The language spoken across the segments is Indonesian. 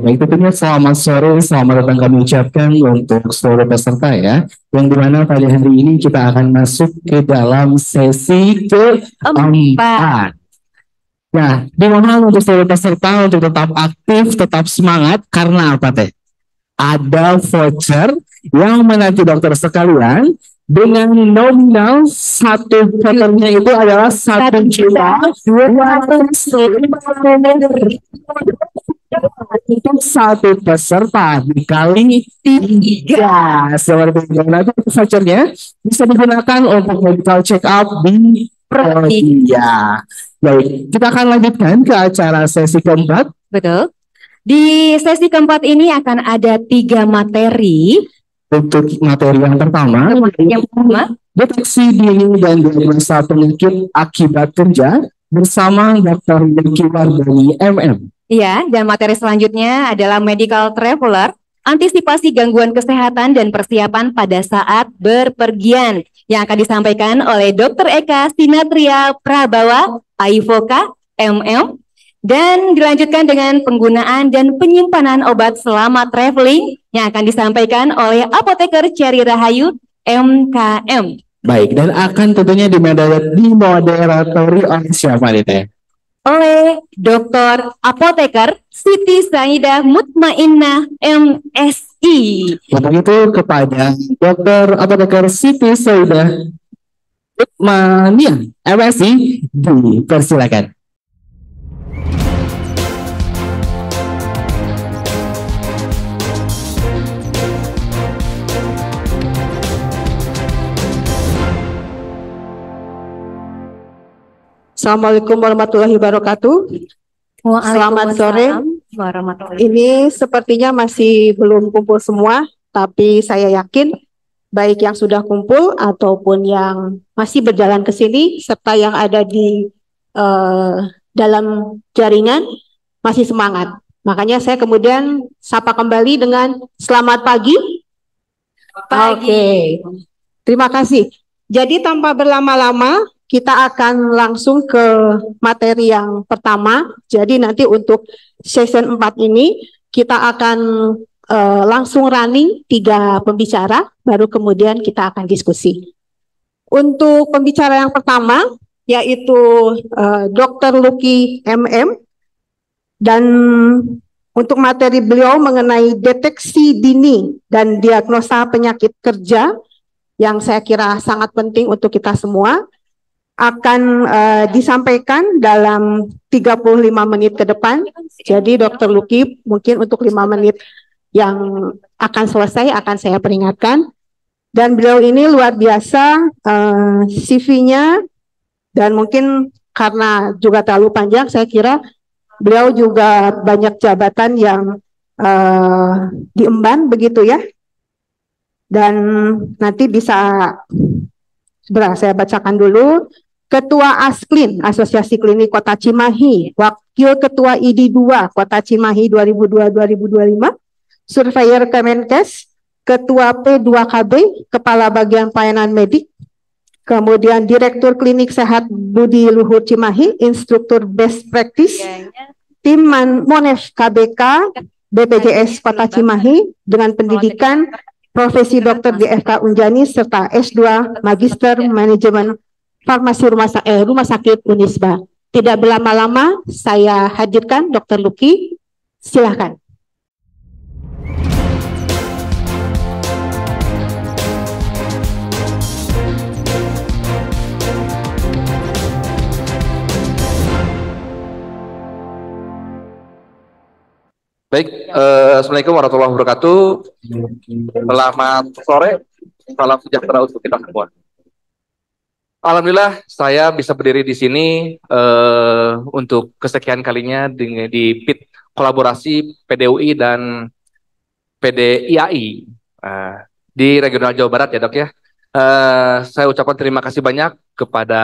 baik nah, tentunya selamat sore, selamat datang kami ucapkan untuk seluruh peserta ya, yang dimana pada hari ini kita akan masuk ke dalam sesi keempat. Nah, dimohon untuk seluruh peserta untuk tetap aktif, tetap semangat, karena apa teh? Ada voucher yang menanti dokter sekalian dengan nominal satu vouchernya itu adalah satu juta dua ratus ribu itu satu peserta dikali tiga seperti itu. Nanti vouchernya bisa digunakan untuk medical check up di Prodia. Baik, kita akan lanjutkan ke acara sesi keempat. Betul. Di sesi keempat ini akan ada tiga materi. Untuk materi yang pertama, yang pertama deteksi dini dan diagnosa penyakit akibat kerja bersama Dr. Yuki Wardani MM. Iya, dan materi selanjutnya adalah medical traveler, antisipasi gangguan kesehatan dan persiapan pada saat berpergian yang akan disampaikan oleh Dr. Eka Sinatria Prabawa Aivoka, MM dan dilanjutkan dengan penggunaan dan penyimpanan obat selama traveling yang akan disampaikan oleh apoteker Cherry Rahayu MKM. Baik, dan akan tentunya dimoderatori oleh siapa nih Teh? oleh Dr. Apoteker Siti Saida Mutmainnah MSI. Untuk itu kepada Dr. Apoteker Siti Saida Mutmainah MSI dipersilakan. Assalamualaikum warahmatullahi wabarakatuh. Selamat sore. Ini sepertinya masih belum kumpul semua, tapi saya yakin baik yang sudah kumpul ataupun yang masih berjalan ke sini serta yang ada di uh, dalam jaringan masih semangat. Makanya saya kemudian sapa kembali dengan selamat pagi. Oke. Okay. Terima kasih. Jadi tanpa berlama-lama, kita akan langsung ke materi yang pertama. Jadi nanti untuk session 4 ini kita akan uh, langsung running tiga pembicara, baru kemudian kita akan diskusi. Untuk pembicara yang pertama yaitu uh, eh, Dr. Lucky MM dan untuk materi beliau mengenai deteksi dini dan diagnosa penyakit kerja yang saya kira sangat penting untuk kita semua akan uh, disampaikan dalam 35 menit ke depan. Jadi Dokter Luki mungkin untuk 5 menit yang akan selesai akan saya peringatkan. Dan beliau ini luar biasa uh, eh, CV-nya dan mungkin karena juga terlalu panjang saya kira beliau juga banyak jabatan yang uh, diemban begitu ya. Dan nanti bisa Sebentar, saya bacakan dulu. Ketua ASKLIN, Asosiasi Klinik Kota Cimahi, Wakil Ketua ID 2 Kota Cimahi 2002-2025, Surveyor Kemenkes, Ketua P2KB, Kepala Bagian Pelayanan Medik, kemudian Direktur Klinik Sehat Budi Luhur Cimahi, Instruktur Best Practice, Tim Man Monef KBK, BPJS Kota Cimahi dengan pendidikan profesi dokter di FK Unjani serta S2 Magister Manajemen farmasi rumah, eh, rumah sakit Unisba. Tidak berlama-lama saya hadirkan Dr. Luki. Silahkan. Baik, uh, Assalamualaikum warahmatullahi wabarakatuh. Selamat sore, salam sejahtera untuk kita semua. Alhamdulillah saya bisa berdiri di sini uh, untuk kesekian kalinya di, di PIT kolaborasi PDUI dan PDIAI uh, nah, di regional Jawa Barat ya dok ya. Uh, saya ucapkan terima kasih banyak kepada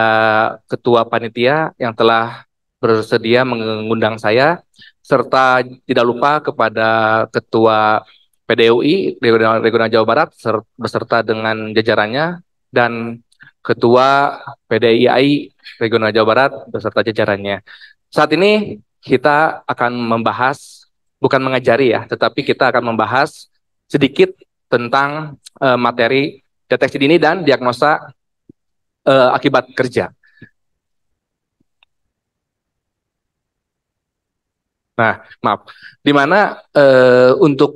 ketua panitia yang telah bersedia mengundang saya serta tidak lupa kepada ketua PDUI regional, regional Jawa Barat beserta dengan jajarannya dan Ketua PDIAI Regional Jawa Barat beserta jajarannya. Saat ini kita akan membahas bukan mengajari ya, tetapi kita akan membahas sedikit tentang uh, materi deteksi dini dan diagnosa uh, akibat kerja. Nah, maaf. Di mana eh, untuk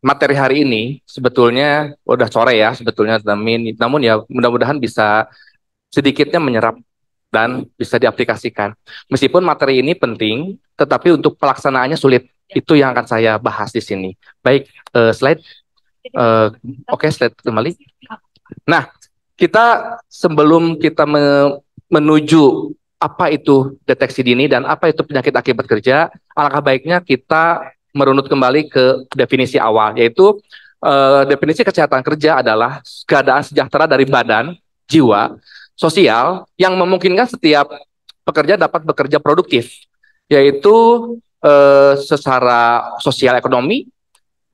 materi hari ini sebetulnya udah sore ya sebetulnya namun, namun ya mudah-mudahan bisa sedikitnya menyerap dan bisa diaplikasikan. Meskipun materi ini penting, tetapi untuk pelaksanaannya sulit. Itu yang akan saya bahas di sini. Baik, uh, slide. Uh, Oke, okay, slide kembali. Nah, kita sebelum kita me menuju apa itu deteksi dini dan apa itu penyakit akibat kerja, alangkah baiknya kita merunut kembali ke definisi awal yaitu eh, definisi kesehatan kerja adalah keadaan sejahtera dari badan, jiwa, sosial yang memungkinkan setiap pekerja dapat bekerja produktif yaitu eh, secara sosial ekonomi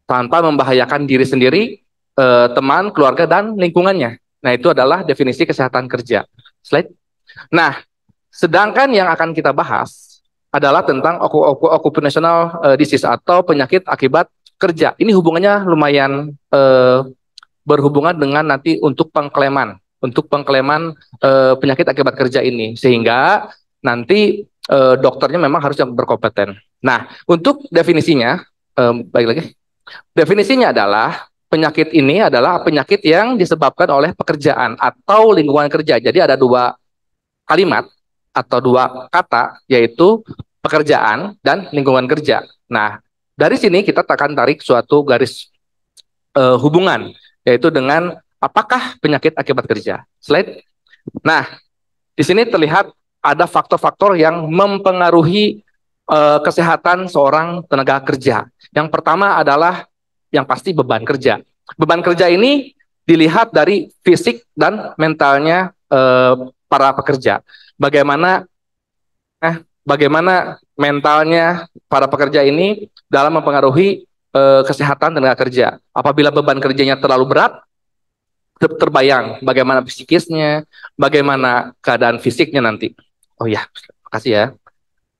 tanpa membahayakan diri sendiri, eh, teman, keluarga dan lingkungannya. Nah, itu adalah definisi kesehatan kerja. Slide. Nah, sedangkan yang akan kita bahas adalah tentang occupational eh, disease atau penyakit akibat kerja. Ini hubungannya lumayan eh, berhubungan dengan nanti untuk pengkleman, untuk pengkleman eh, penyakit akibat kerja ini sehingga nanti eh, dokternya memang harus yang berkompeten. Nah, untuk definisinya eh, baik lagi. Definisinya adalah penyakit ini adalah penyakit yang disebabkan oleh pekerjaan atau lingkungan kerja. Jadi ada dua kalimat atau dua kata yaitu pekerjaan dan lingkungan kerja. Nah, dari sini kita akan tarik suatu garis uh, hubungan yaitu dengan apakah penyakit akibat kerja. Slide. Nah, di sini terlihat ada faktor-faktor yang mempengaruhi uh, kesehatan seorang tenaga kerja. Yang pertama adalah yang pasti beban kerja. Beban kerja ini dilihat dari fisik dan mentalnya eh, para pekerja bagaimana eh bagaimana mentalnya para pekerja ini dalam mempengaruhi eh, kesehatan tenaga kerja. Apabila beban kerjanya terlalu berat, ter terbayang bagaimana psikisnya, bagaimana keadaan fisiknya nanti. Oh ya, makasih ya.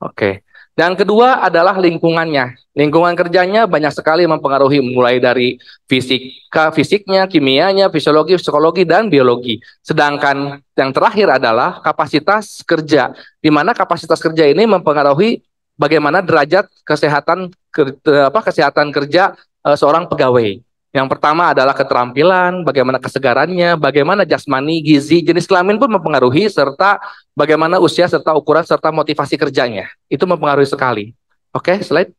Oke. Dan kedua adalah lingkungannya. Lingkungan kerjanya banyak sekali mempengaruhi mulai dari fisika, fisiknya, kimianya, fisiologi, psikologi, dan biologi. Sedangkan yang terakhir adalah kapasitas kerja, di mana kapasitas kerja ini mempengaruhi bagaimana derajat kesehatan ke, eh, apa, kesehatan kerja uh, seorang pegawai. Yang pertama adalah keterampilan, bagaimana kesegarannya, bagaimana jasmani, gizi, jenis kelamin pun mempengaruhi serta bagaimana usia serta ukuran serta motivasi kerjanya. Itu mempengaruhi sekali. Oke, okay, slide.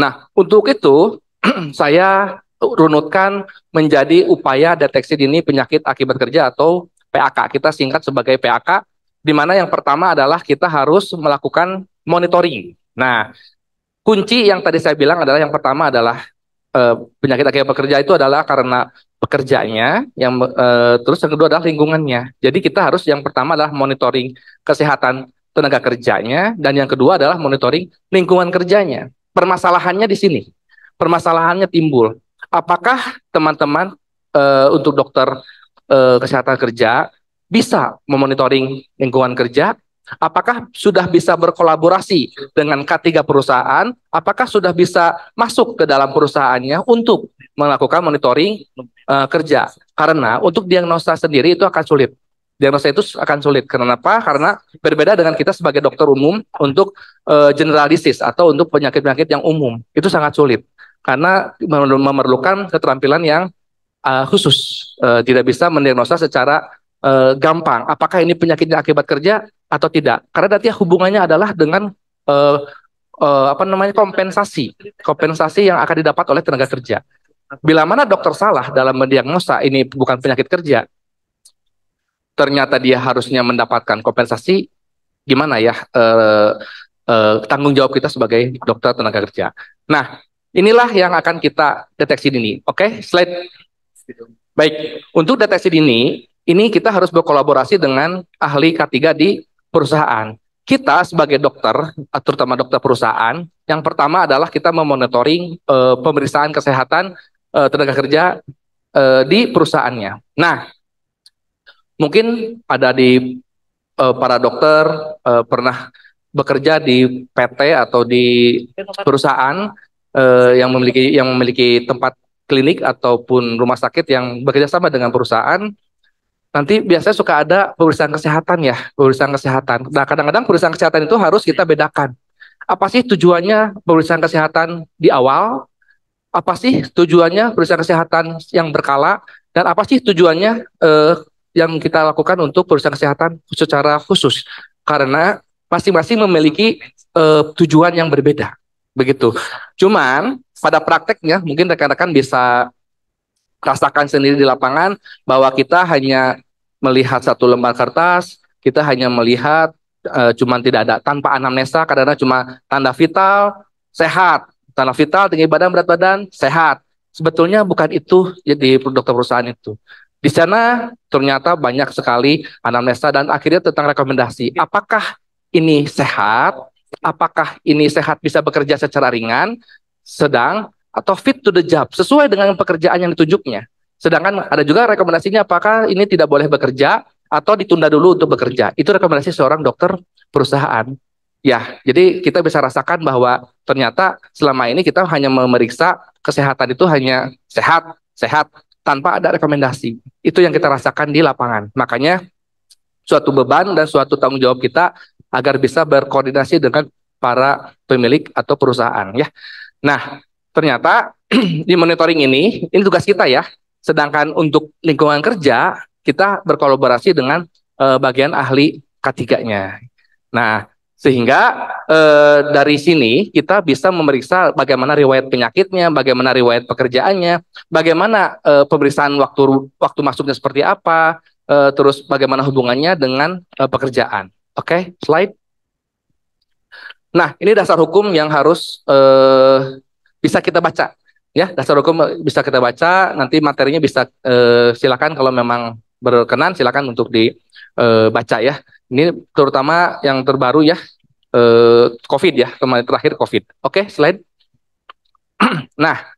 Nah, untuk itu saya runutkan menjadi upaya deteksi dini penyakit akibat kerja atau PAK. Kita singkat sebagai PAK di mana yang pertama adalah kita harus melakukan monitoring. Nah, kunci yang tadi saya bilang adalah yang pertama adalah Eh, penyakit akibat pekerja itu adalah karena pekerjanya yang e, terus yang kedua adalah lingkungannya. Jadi kita harus yang pertama adalah monitoring kesehatan tenaga kerjanya dan yang kedua adalah monitoring lingkungan kerjanya. Permasalahannya di sini. Permasalahannya timbul. Apakah teman-teman e, untuk dokter e, kesehatan kerja bisa memonitoring lingkungan kerja Apakah sudah bisa berkolaborasi dengan ketiga perusahaan? Apakah sudah bisa masuk ke dalam perusahaannya untuk melakukan monitoring uh, kerja? Karena untuk diagnosa sendiri itu akan sulit. Diagnosa itu akan sulit. Kenapa? Karena berbeda dengan kita sebagai dokter umum untuk uh, eh, generalisis atau untuk penyakit-penyakit yang umum. Itu sangat sulit. Karena memerlukan keterampilan yang uh, khusus. Uh, tidak bisa mendiagnosa secara uh, gampang. Apakah ini penyakitnya akibat kerja? atau tidak karena nanti hubungannya adalah dengan uh, uh, apa namanya kompensasi kompensasi yang akan didapat oleh tenaga kerja bila mana dokter salah dalam mendiagnosa ini bukan penyakit kerja ternyata dia harusnya mendapatkan kompensasi gimana ya uh, uh, tanggung jawab kita sebagai dokter tenaga kerja nah inilah yang akan kita deteksi dini oke okay? slide baik untuk deteksi dini ini kita harus berkolaborasi dengan ahli K3 di perusahaan. Kita sebagai dokter, terutama dokter perusahaan, yang pertama adalah kita memonitoring e, pemeriksaan kesehatan e, tenaga kerja e, di perusahaannya. Nah, mungkin ada di e, para dokter e, pernah bekerja di PT atau di perusahaan e, yang memiliki yang memiliki tempat klinik ataupun rumah sakit yang bekerja sama dengan perusahaan nanti biasanya suka ada perusahaan kesehatan ya, perusahaan kesehatan. Nah, kadang-kadang perusahaan kesehatan itu harus kita bedakan. Apa sih tujuannya perusahaan kesehatan di awal? Apa sih tujuannya perusahaan kesehatan yang berkala? Dan apa sih tujuannya eh, yang kita lakukan untuk perusahaan kesehatan secara khusus? Karena masing-masing memiliki eh, tujuan yang berbeda. Begitu. Cuman pada prakteknya mungkin rekan-rekan bisa rasakan sendiri di lapangan bahwa kita hanya melihat satu lembar kertas, kita hanya melihat e, cuman tidak ada tanpa anamnesa karena cuma tanda vital sehat, tanda vital tinggi badan berat badan sehat. Sebetulnya bukan itu jadi dokter perusahaan itu. Di sana ternyata banyak sekali anamnesa dan akhirnya tentang rekomendasi. Apakah ini sehat? Apakah ini sehat bisa bekerja secara ringan, sedang, atau fit to the job sesuai dengan pekerjaan yang ditunjuknya? Sedangkan ada juga rekomendasinya apakah ini tidak boleh bekerja atau ditunda dulu untuk bekerja. Itu rekomendasi seorang dokter perusahaan. Ya, jadi kita bisa rasakan bahwa ternyata selama ini kita hanya memeriksa kesehatan itu hanya sehat, sehat tanpa ada rekomendasi. Itu yang kita rasakan di lapangan. Makanya suatu beban dan suatu tanggung jawab kita agar bisa berkoordinasi dengan para pemilik atau perusahaan ya. Nah, ternyata di monitoring ini ini tugas kita ya. Sedangkan untuk lingkungan kerja, kita berkolaborasi dengan uh, bagian ahli ketiganya. Nah, sehingga uh, dari sini kita bisa memeriksa bagaimana riwayat penyakitnya, bagaimana riwayat pekerjaannya, bagaimana uh, pemeriksaan waktu waktu masuknya seperti apa, uh, terus bagaimana hubungannya dengan uh, pekerjaan. Oke, okay, slide. Nah, ini dasar hukum yang harus uh, bisa kita baca ya dasar hukum bisa kita baca nanti materinya bisa eh, silakan kalau memang berkenan silakan untuk dibaca eh, ya ini terutama yang terbaru ya eh, covid ya kemarin terakhir covid oke slide nah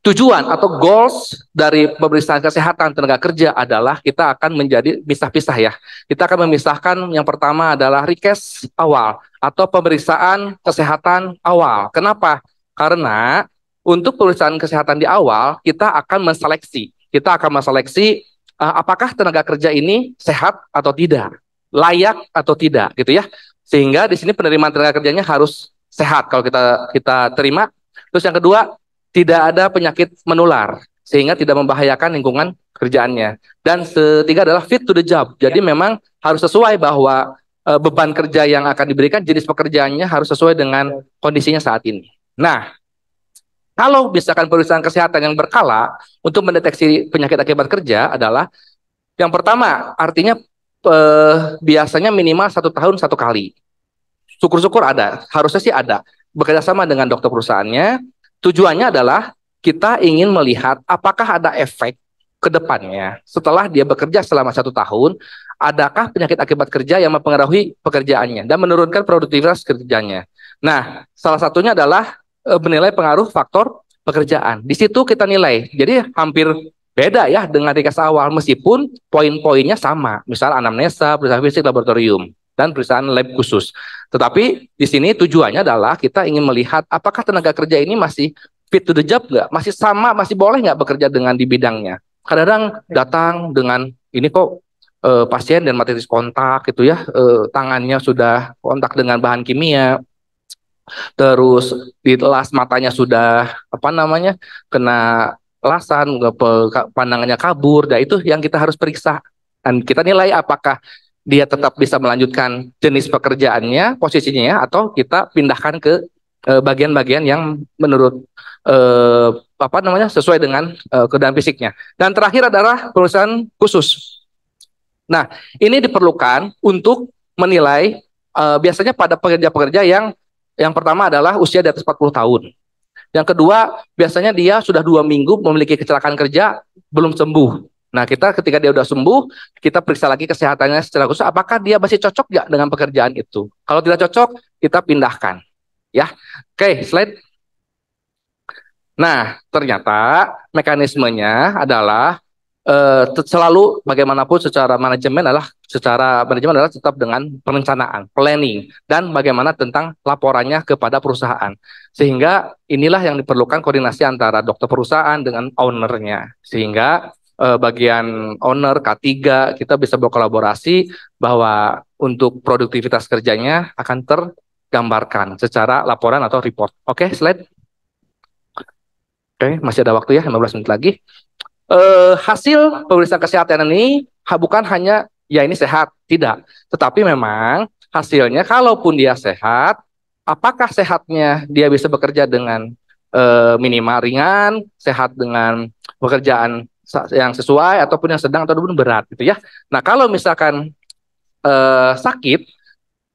tujuan atau goals dari pemeriksaan kesehatan tenaga kerja adalah kita akan menjadi pisah-pisah ya kita akan memisahkan yang pertama adalah request awal atau pemeriksaan kesehatan awal kenapa karena untuk perusahaan kesehatan di awal, kita akan menseleksi. Kita akan menseleksi uh, apakah tenaga kerja ini sehat atau tidak, layak atau tidak, gitu ya. Sehingga di sini penerimaan tenaga kerjanya harus sehat kalau kita kita terima. Terus yang kedua, tidak ada penyakit menular sehingga tidak membahayakan lingkungan kerjaannya. Dan ketiga adalah fit to the job. Jadi ya. memang harus sesuai bahwa eh, beban kerja yang akan diberikan jenis pekerjaannya harus sesuai dengan ya. kondisinya saat ini. Nah, kalau misalkan perusahaan kesehatan yang berkala untuk mendeteksi penyakit akibat kerja adalah yang pertama artinya eh, biasanya minimal satu tahun satu kali. Syukur-syukur ada, harusnya sih ada. Bekerjasama dengan dokter perusahaannya, tujuannya adalah kita ingin melihat apakah ada efek ke depannya setelah dia bekerja selama satu tahun, adakah penyakit akibat kerja yang mempengaruhi pekerjaannya dan menurunkan produktivitas kerjanya. Nah, salah satunya adalah menilai eh, pengaruh faktor pekerjaan. Di situ kita nilai. Jadi hampir beda ya dengan rikas awal meskipun poin-poinnya sama. Misal anamnesa, perusahaan fisik laboratorium dan perusahaan lab khusus. Tetapi di sini tujuannya adalah kita ingin melihat apakah tenaga kerja ini masih fit to the job nggak? Masih sama, masih boleh nggak bekerja dengan di bidangnya? Kadang-kadang datang dengan ini kok e, pasien dan materi kontak gitu ya, e, tangannya sudah kontak dengan bahan kimia, terus di las matanya sudah apa namanya kena lasan pandangannya kabur dan nah, itu yang kita harus periksa dan kita nilai apakah dia tetap bisa melanjutkan jenis pekerjaannya posisinya ya, atau kita pindahkan ke eh, bagian-bagian yang menurut eh, apa namanya sesuai dengan eh, keadaan fisiknya dan terakhir adalah perusahaan khusus nah ini diperlukan untuk menilai eh, biasanya pada pekerja-pekerja yang yang pertama adalah usia di atas 40 tahun. Yang kedua, biasanya dia sudah dua minggu memiliki kecelakaan kerja, belum sembuh. Nah, kita ketika dia sudah sembuh, kita periksa lagi kesehatannya secara khusus, apakah dia masih cocok nggak dengan pekerjaan itu. Kalau tidak cocok, kita pindahkan. Ya, oke, slide. Nah, ternyata mekanismenya adalah uh, selalu bagaimanapun secara manajemen adalah secara manajemen adalah tetap dengan perencanaan, planning dan bagaimana tentang laporannya kepada perusahaan. Sehingga inilah yang diperlukan koordinasi antara dokter perusahaan dengan ownernya. Sehingga uh, bagian owner K3 kita bisa berkolaborasi bahwa untuk produktivitas kerjanya akan tergambarkan secara laporan atau report. Oke, okay, slide. Oke, okay, masih ada waktu ya, 15 menit lagi eh, hasil pemeriksaan kesehatan ini bukan hanya ya ini sehat, tidak. Tetapi memang hasilnya kalaupun dia sehat, apakah sehatnya dia bisa bekerja dengan eh, minimal ringan, sehat dengan pekerjaan yang sesuai ataupun yang sedang ataupun berat gitu ya. Nah, kalau misalkan eh, sakit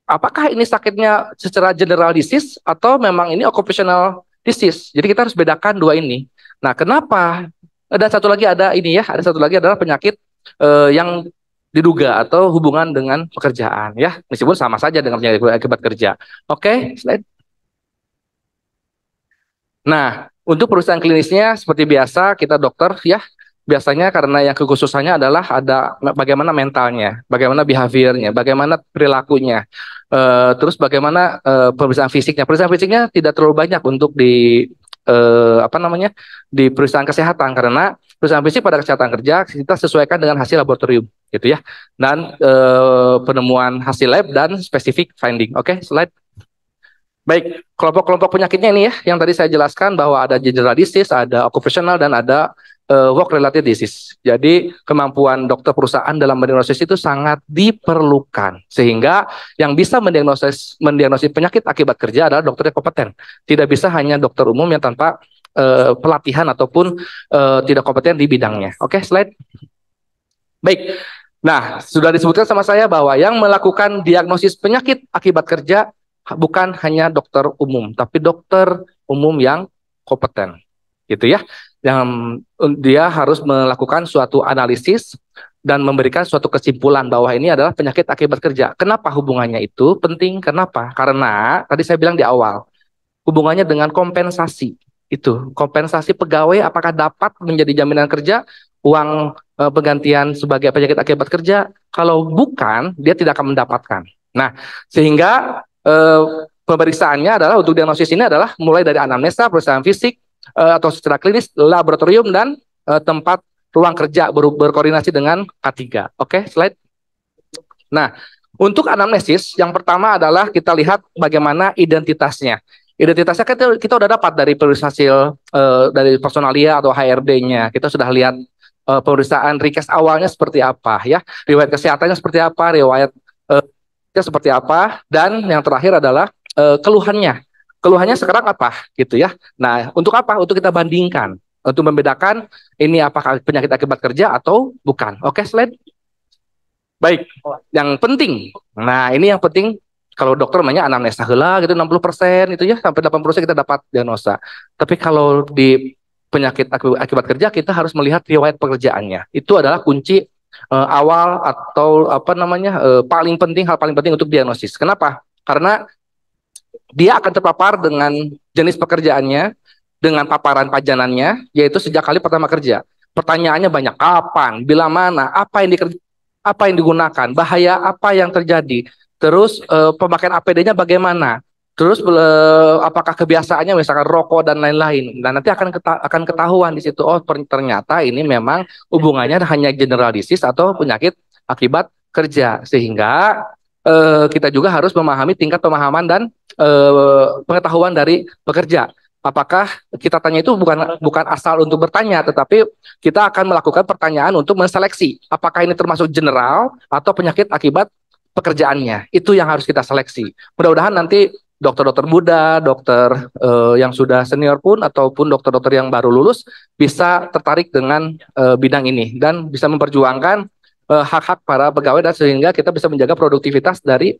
apakah ini sakitnya secara general disease atau memang ini occupational disease. Jadi kita harus bedakan dua ini. Nah, kenapa ada satu lagi ada ini ya, ada satu lagi adalah penyakit uh, yang diduga atau hubungan dengan pekerjaan ya. Meskipun sama saja dengan penyakit akibat kerja. Oke, okay, slide. Nah, untuk perusahaan klinisnya seperti biasa kita dokter ya biasanya karena yang kekhususannya adalah ada bagaimana mentalnya, bagaimana behaviornya, bagaimana perilakunya, uh, terus bagaimana uh, eh, pemeriksaan fisiknya. Pemeriksaan fisiknya tidak terlalu banyak untuk di eh, apa namanya di perusahaan kesehatan karena perusahaan fisik pada kesehatan kerja kita sesuaikan dengan hasil laboratorium gitu ya dan eh, penemuan hasil lab dan spesifik finding. Oke, okay, slide. Baik, kelompok-kelompok penyakitnya ini ya yang tadi saya jelaskan bahwa ada general disease, ada occupational dan ada uh, work related disease. Jadi kemampuan dokter perusahaan dalam mendiagnosis itu sangat diperlukan sehingga yang bisa mendiagnosis mendiagnosis penyakit akibat kerja adalah dokter yang kompeten. Tidak bisa hanya dokter umum yang tanpa uh, pelatihan ataupun uh, tidak kompeten di bidangnya. Oke, okay, slide. Baik. Nah, sudah disebutkan sama saya bahwa yang melakukan diagnosis penyakit akibat kerja bukan hanya dokter umum, tapi dokter umum yang kompeten. Gitu ya yang um, dia harus melakukan suatu analisis dan memberikan suatu kesimpulan bahwa ini adalah penyakit akibat kerja. Kenapa hubungannya itu penting? Kenapa? Karena tadi saya bilang di awal hubungannya dengan kompensasi itu kompensasi pegawai apakah dapat menjadi jaminan kerja uang e, penggantian sebagai penyakit akibat kerja kalau bukan dia tidak akan mendapatkan nah sehingga e, pemeriksaannya adalah untuk diagnosis ini adalah mulai dari anamnesa pemeriksaan fisik Eh, atau secara klinis laboratorium dan eh, tempat ruang kerja ber berkoordinasi dengan K3. Oke, slide. Nah, untuk anamnesis yang pertama adalah kita lihat bagaimana identitasnya. Identitasnya kan kita, kita udah dapat dari pemeriksaan hasil uh, dari personalia atau HRD-nya. Kita sudah lihat uh, pemeriksaan request awalnya seperti apa ya, riwayat kesehatannya seperti apa, riwayat uh, seperti apa dan yang terakhir adalah uh, keluhannya keluhannya sekarang apa gitu ya. Nah, untuk apa? Untuk kita bandingkan, untuk membedakan ini apakah penyakit akibat kerja atau bukan. Oke, slide. Baik, yang penting. Nah, ini yang penting kalau dokter namanya anamnesa heula gitu 60% itu ya sampai 80% kita dapat diagnosa. Tapi kalau di penyakit akibat kerja kita harus melihat riwayat pekerjaannya. Itu adalah kunci uh, awal atau apa namanya uh, paling penting hal paling penting untuk diagnosis. Kenapa? Karena dia akan terpapar dengan jenis pekerjaannya, dengan paparan pajanannya, yaitu sejak kali pertama kerja. Pertanyaannya banyak, kapan, bila mana, apa yang dikerja, apa yang digunakan, bahaya apa yang terjadi, terus eh, pemakaian APD-nya bagaimana, terus eh, apakah kebiasaannya misalkan rokok dan lain-lain. Dan nanti akan keta akan ketahuan di situ, oh ternyata ini memang hubungannya hanya general atau penyakit akibat kerja, sehingga eh, kita juga harus memahami tingkat pemahaman dan eh, pengetahuan dari pekerja. Apakah kita tanya itu bukan bukan asal untuk bertanya, tetapi kita akan melakukan pertanyaan untuk menseleksi apakah ini termasuk general atau penyakit akibat pekerjaannya. Itu yang harus kita seleksi. Mudah-mudahan nanti dokter-dokter muda, dokter eh, yang sudah senior pun ataupun dokter-dokter yang baru lulus bisa tertarik dengan eh, bidang ini dan bisa memperjuangkan Eh, hak-hak para pegawai dan sehingga kita bisa menjaga produktivitas dari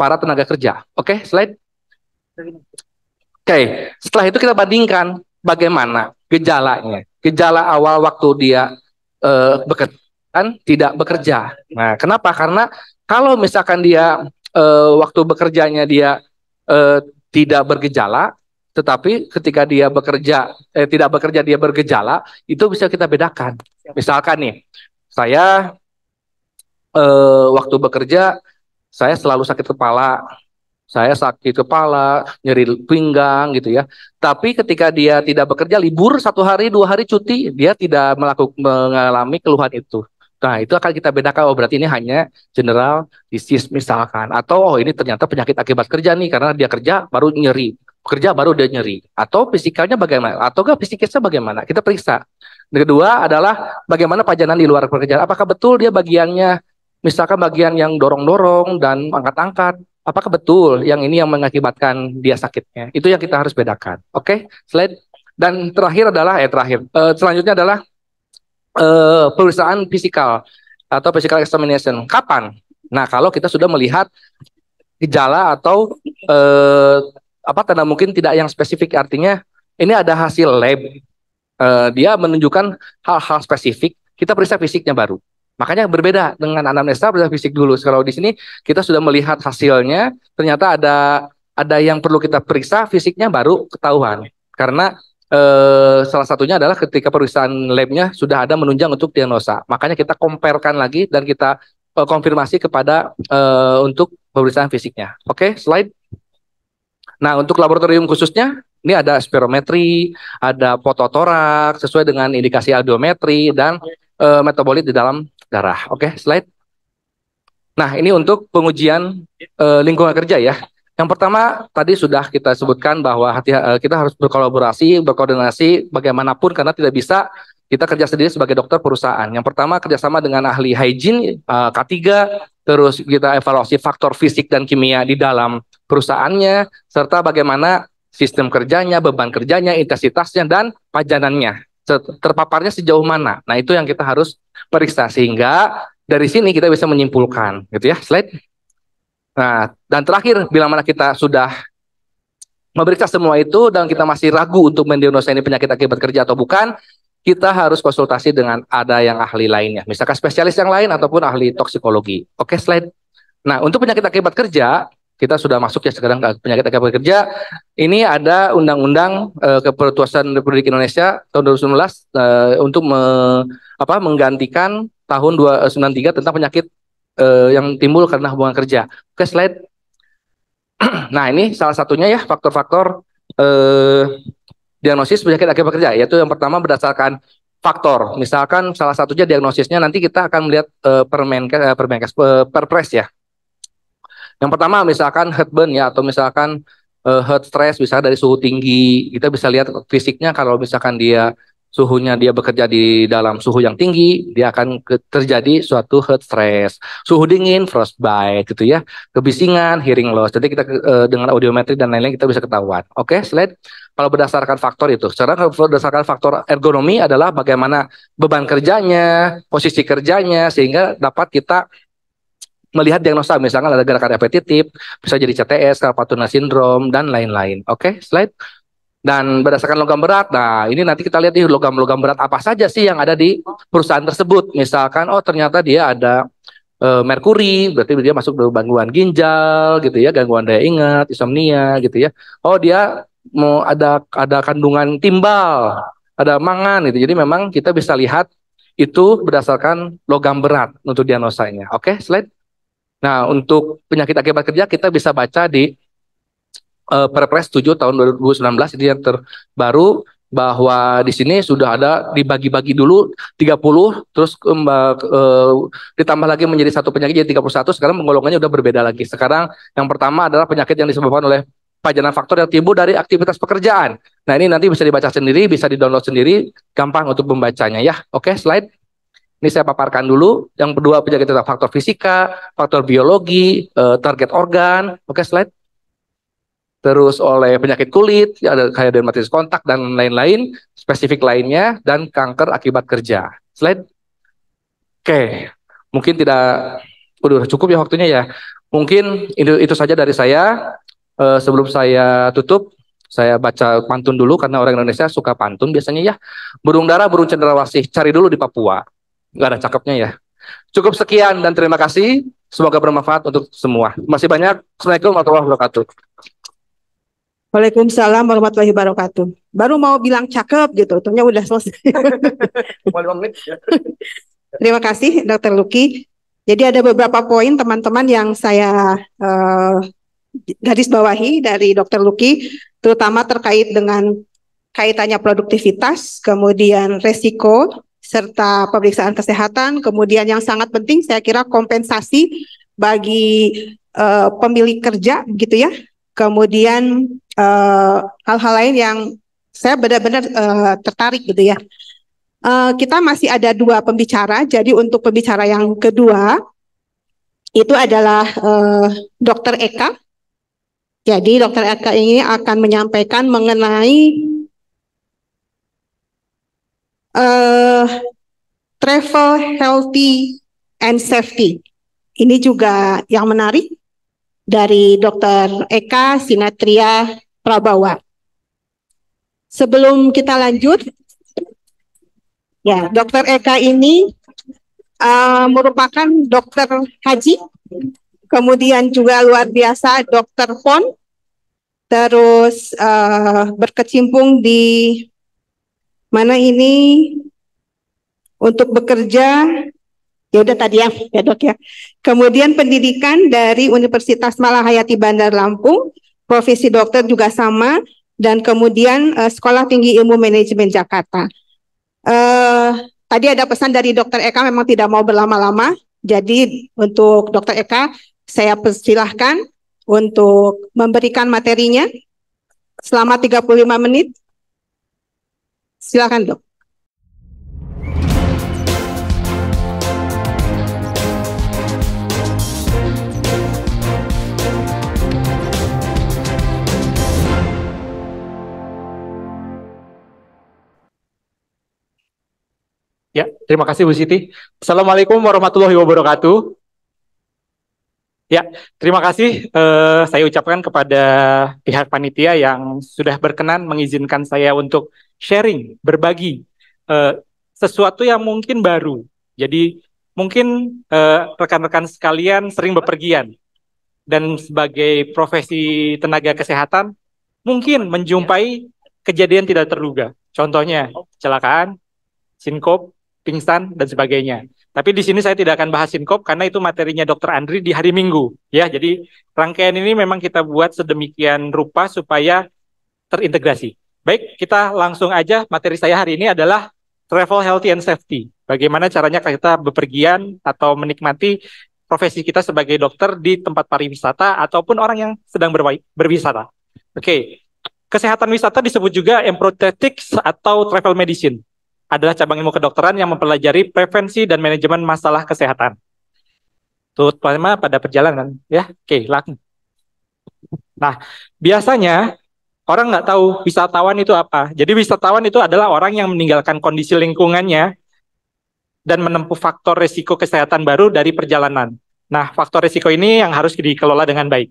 para tenaga kerja. Oke, okay, slide. Oke, okay. setelah itu kita bandingkan bagaimana gejalanya. Gejala awal waktu dia uh, bekerja kan tidak bekerja. Nah, kenapa? Karena kalau misalkan dia uh, waktu bekerjanya dia uh, tidak bergejala, tetapi ketika dia bekerja eh, tidak bekerja dia bergejala, itu bisa kita bedakan. Misalkan nih, saya Eh, waktu bekerja saya selalu sakit kepala saya sakit kepala, nyeri pinggang gitu ya. Tapi ketika dia tidak bekerja, libur satu hari, dua hari cuti, dia tidak melakukan mengalami keluhan itu. Nah, itu akan kita bedakan, oh berarti ini hanya general disease misalkan. Atau oh ini ternyata penyakit akibat kerja nih, karena dia kerja baru nyeri. Kerja baru dia nyeri. Atau fisikalnya bagaimana? Atau gak fisikisnya bagaimana? Kita periksa. Yang kedua adalah bagaimana pajanan di luar pekerjaan. Apakah betul dia bagiannya misalkan bagian yang dorong-dorong dan angkat-angkat, apakah betul yang ini yang mengakibatkan dia sakitnya? Itu yang kita harus bedakan. Oke, okay? slide. Dan terakhir adalah eh terakhir. Uh, selanjutnya adalah uh, pemeriksaan fisikal atau physical examination. Kapan? Nah, kalau kita sudah melihat gejala atau eh, apa tanda mungkin tidak yang spesifik artinya ini ada hasil lab eh, dia menunjukkan hal-hal spesifik kita periksa fisiknya baru Makanya berbeda dengan anamnesa berdasarkan fisik dulu. Kalau di sini kita sudah melihat hasilnya, ternyata ada ada yang perlu kita periksa fisiknya baru ketahuan. Karena eh, salah satunya adalah ketika perusahaan labnya sudah ada menunjang untuk diagnosa. Makanya kita komparkan lagi dan kita eh, konfirmasi kepada eh, untuk pemeriksaan fisiknya. Oke, okay, slide. Nah, untuk laboratorium khususnya ini ada spirometri, ada fototorak sesuai dengan indikasi audiometri, dan eh, metabolit di dalam darah. Oke, okay, slide. Nah, ini untuk pengujian eh, lingkungan kerja ya. Yang pertama tadi sudah kita sebutkan bahwa hati, eh, kita harus berkolaborasi, berkoordinasi bagaimanapun karena tidak bisa kita kerja sendiri sebagai dokter perusahaan. Yang pertama kerjasama dengan ahli hygiene eh, K3, terus kita evaluasi faktor fisik dan kimia di dalam perusahaannya, serta bagaimana sistem kerjanya, beban kerjanya, intensitasnya, dan pajanannya. Terpaparnya sejauh mana. Nah, itu yang kita harus periksa sehingga dari sini kita bisa menyimpulkan gitu ya slide nah dan terakhir bila mana kita sudah memeriksa semua itu dan kita masih ragu untuk mendiagnosa ini penyakit akibat kerja atau bukan kita harus konsultasi dengan ada yang ahli lainnya misalkan spesialis yang lain ataupun ahli toksikologi oke slide nah untuk penyakit akibat kerja kita sudah masuk ya sekarang ke penyakit akibat bekerja. Ini ada undang-undang uh, eh, kepertuasan Republik Indonesia tahun 2019 uh, eh, untuk me, apa, menggantikan tahun 1993 tentang penyakit uh, yang timbul karena hubungan kerja. Oke, slide. nah, ini salah satunya ya faktor-faktor uh, diagnosis penyakit akibat kerja yaitu yang pertama berdasarkan faktor. Misalkan salah satunya diagnosisnya nanti kita akan melihat uh, permenkes uh, permenkes uh, perpres ya yang pertama misalkan burn ya atau misalkan uh, heart stress misalnya dari suhu tinggi. Kita bisa lihat fisiknya kalau misalkan dia suhunya dia bekerja di dalam suhu yang tinggi, dia akan terjadi suatu heat stress. Suhu dingin, frostbite gitu ya. Kebisingan, hearing loss. Jadi kita uh, dengan audiometri dan lain-lain kita bisa ketahuan. Oke, okay, slide. Kalau berdasarkan faktor itu. secara kalau berdasarkan faktor ergonomi adalah bagaimana beban kerjanya, posisi kerjanya sehingga dapat kita melihat diagnosa misalkan ada gerakan repetitif, bisa jadi CTS, Carpatuna syndrome dan lain-lain. Oke, okay, slide. Dan berdasarkan logam berat, nah ini nanti kita lihat di logam-logam berat apa saja sih yang ada di perusahaan tersebut. Misalkan, oh ternyata dia ada e, merkuri, berarti dia masuk ke gangguan ginjal, gitu ya, gangguan daya ingat, insomnia, gitu ya. Oh dia mau ada ada kandungan timbal, ada mangan, gitu. Jadi memang kita bisa lihat itu berdasarkan logam berat untuk diagnosanya. Oke, okay, slide. Nah, untuk penyakit akibat kerja kita bisa baca di uh, Perpres 7 tahun 2019 ini yang terbaru bahwa di sini sudah ada dibagi-bagi dulu 30 terus um, uh, ditambah lagi menjadi satu penyakit jadi 31 sekarang penggolongannya sudah berbeda lagi. Sekarang yang pertama adalah penyakit yang disebabkan oleh pajanan faktor yang timbul dari aktivitas pekerjaan. Nah, ini nanti bisa dibaca sendiri, bisa di-download sendiri, gampang untuk membacanya ya. Oke, slide ini saya paparkan dulu. Yang kedua penyakit tentang faktor fisika, faktor biologi, eh, target organ. Oke, slide. Terus oleh penyakit kulit, ya, ada kayak dermatitis kontak dan lain-lain, spesifik lainnya dan kanker akibat kerja. Slide. Oke, mungkin tidak udah cukup ya waktunya ya. Mungkin itu, itu saja dari saya. Eh, sebelum saya tutup, saya baca pantun dulu karena orang Indonesia suka pantun biasanya ya. Burung darah, burung cendrawasih, cari dulu di Papua nggak ada cakepnya ya. Cukup sekian dan terima kasih. Semoga bermanfaat untuk semua. Masih banyak. Assalamualaikum warahmatullahi wabarakatuh. Waalaikumsalam warahmatullahi wabarakatuh. Baru mau bilang cakep gitu, ternyata udah selesai. Ya. terima kasih Dr. Luki. Jadi ada beberapa poin teman-teman yang saya uh, garis bawahi dari Dr. Luki, terutama terkait dengan kaitannya produktivitas, kemudian resiko, serta pemeriksaan kesehatan. Kemudian yang sangat penting saya kira kompensasi bagi uh, pemilik kerja gitu ya. Kemudian eh, hal-hal uh, lain yang saya benar-benar uh, tertarik gitu ya. Uh, kita masih ada dua pembicara. Jadi untuk pembicara yang kedua itu adalah uh, Dr. Eka. Jadi Dr. Eka ini akan menyampaikan mengenai uh, travel healthy and safety. Ini juga yang menarik dari Dr. Eka Sinatria Prabawa. Sebelum kita lanjut, ya Dr. Eka ini uh, merupakan dokter haji, kemudian juga luar biasa dokter pon, terus uh, berkecimpung di Mana ini untuk bekerja ya udah tadi ya, ya dok ya. Kemudian pendidikan dari Universitas Malahayati Bandar Lampung, profesi dokter juga sama, dan kemudian uh, Sekolah Tinggi Ilmu Manajemen Jakarta. Uh, tadi ada pesan dari dokter Eka memang tidak mau berlama-lama, jadi untuk dokter Eka saya persilahkan untuk memberikan materinya selama 35 menit. Silakan dok. Ya, terima kasih Bu Siti. Assalamualaikum warahmatullahi wabarakatuh. Ya, terima kasih eh, saya ucapkan kepada pihak panitia yang sudah berkenan mengizinkan saya untuk sharing, berbagi uh, sesuatu yang mungkin baru. Jadi mungkin eh, rekan-rekan uh, sekalian sering bepergian dan sebagai profesi tenaga kesehatan mungkin menjumpai kejadian tidak terduga. Contohnya kecelakaan, sinkop, pingsan dan sebagainya. Tapi di sini saya tidak akan bahas sinkop karena itu materinya Dr. Andri di hari Minggu ya. Jadi rangkaian ini memang kita buat sedemikian rupa supaya terintegrasi. Baik, kita langsung aja materi saya hari ini adalah travel healthy and safety. Bagaimana caranya kita bepergian atau menikmati profesi kita sebagai dokter di tempat pariwisata ataupun orang yang sedang berwisata. Oke, okay. kesehatan wisata disebut juga emprotetics atau travel medicine. Adalah cabang ilmu kedokteran yang mempelajari prevensi dan manajemen masalah kesehatan. Terutama pada perjalanan, ya. Oke, okay, langsung. Nah, biasanya orang nggak tahu wisatawan itu apa. Jadi wisatawan itu adalah orang yang meninggalkan kondisi lingkungannya dan menempuh faktor risiko kesehatan baru dari perjalanan. Nah, faktor risiko ini yang harus dikelola dengan baik.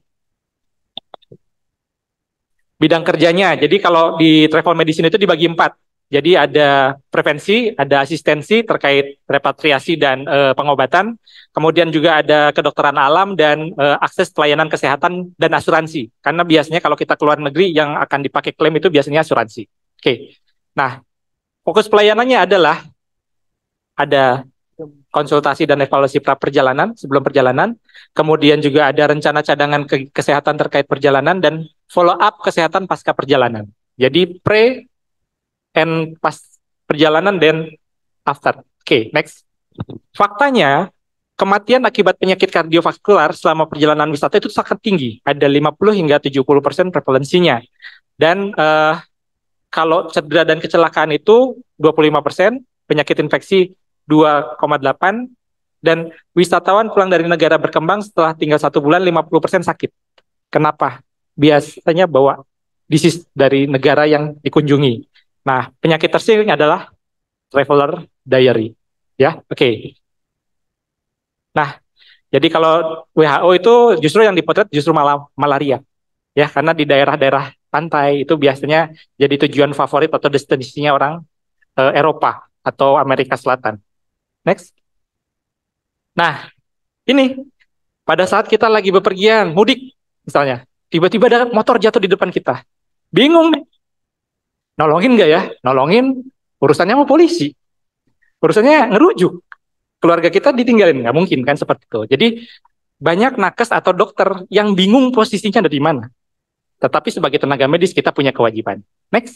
Bidang kerjanya, jadi kalau di travel medicine itu dibagi empat. Jadi ada prevensi, ada asistensi terkait repatriasi dan e, pengobatan, kemudian juga ada kedokteran alam dan e, akses pelayanan kesehatan dan asuransi. Karena biasanya kalau kita keluar negeri yang akan dipakai klaim itu biasanya asuransi. Oke. Nah, fokus pelayanannya adalah ada konsultasi dan evaluasi pra perjalanan sebelum perjalanan, kemudian juga ada rencana cadangan ke kesehatan terkait perjalanan dan follow up kesehatan pasca perjalanan. Jadi pre and pas perjalanan dan after. Oke, okay, next. Faktanya, kematian akibat penyakit kardiovaskular selama perjalanan wisata itu sangat tinggi. Ada 50 hingga 70% prevalensinya. Dan uh, kalau cedera dan kecelakaan itu 25%, penyakit infeksi 2,8 dan wisatawan pulang dari negara berkembang setelah tinggal satu bulan 50% sakit. Kenapa? Biasanya bawa disease dari negara yang dikunjungi. Nah, penyakit tersiring adalah traveler diary. Ya, oke. Okay. Nah, jadi kalau WHO itu justru yang dipotret justru malah malaria. Ya, karena di daerah-daerah pantai itu biasanya jadi tujuan favorit atau destinasinya orang e, Eropa atau Amerika Selatan. Next. Nah, ini pada saat kita lagi bepergian, mudik misalnya, tiba-tiba ada motor jatuh di depan kita. Bingung nih, Nolongin nggak ya? Nolongin urusannya mau polisi. Urusannya ngerujuk. Keluarga kita ditinggalin, nggak mungkin kan seperti itu. Jadi banyak nakes atau dokter yang bingung posisinya ada di mana. Tetapi sebagai tenaga medis kita punya kewajiban. Next.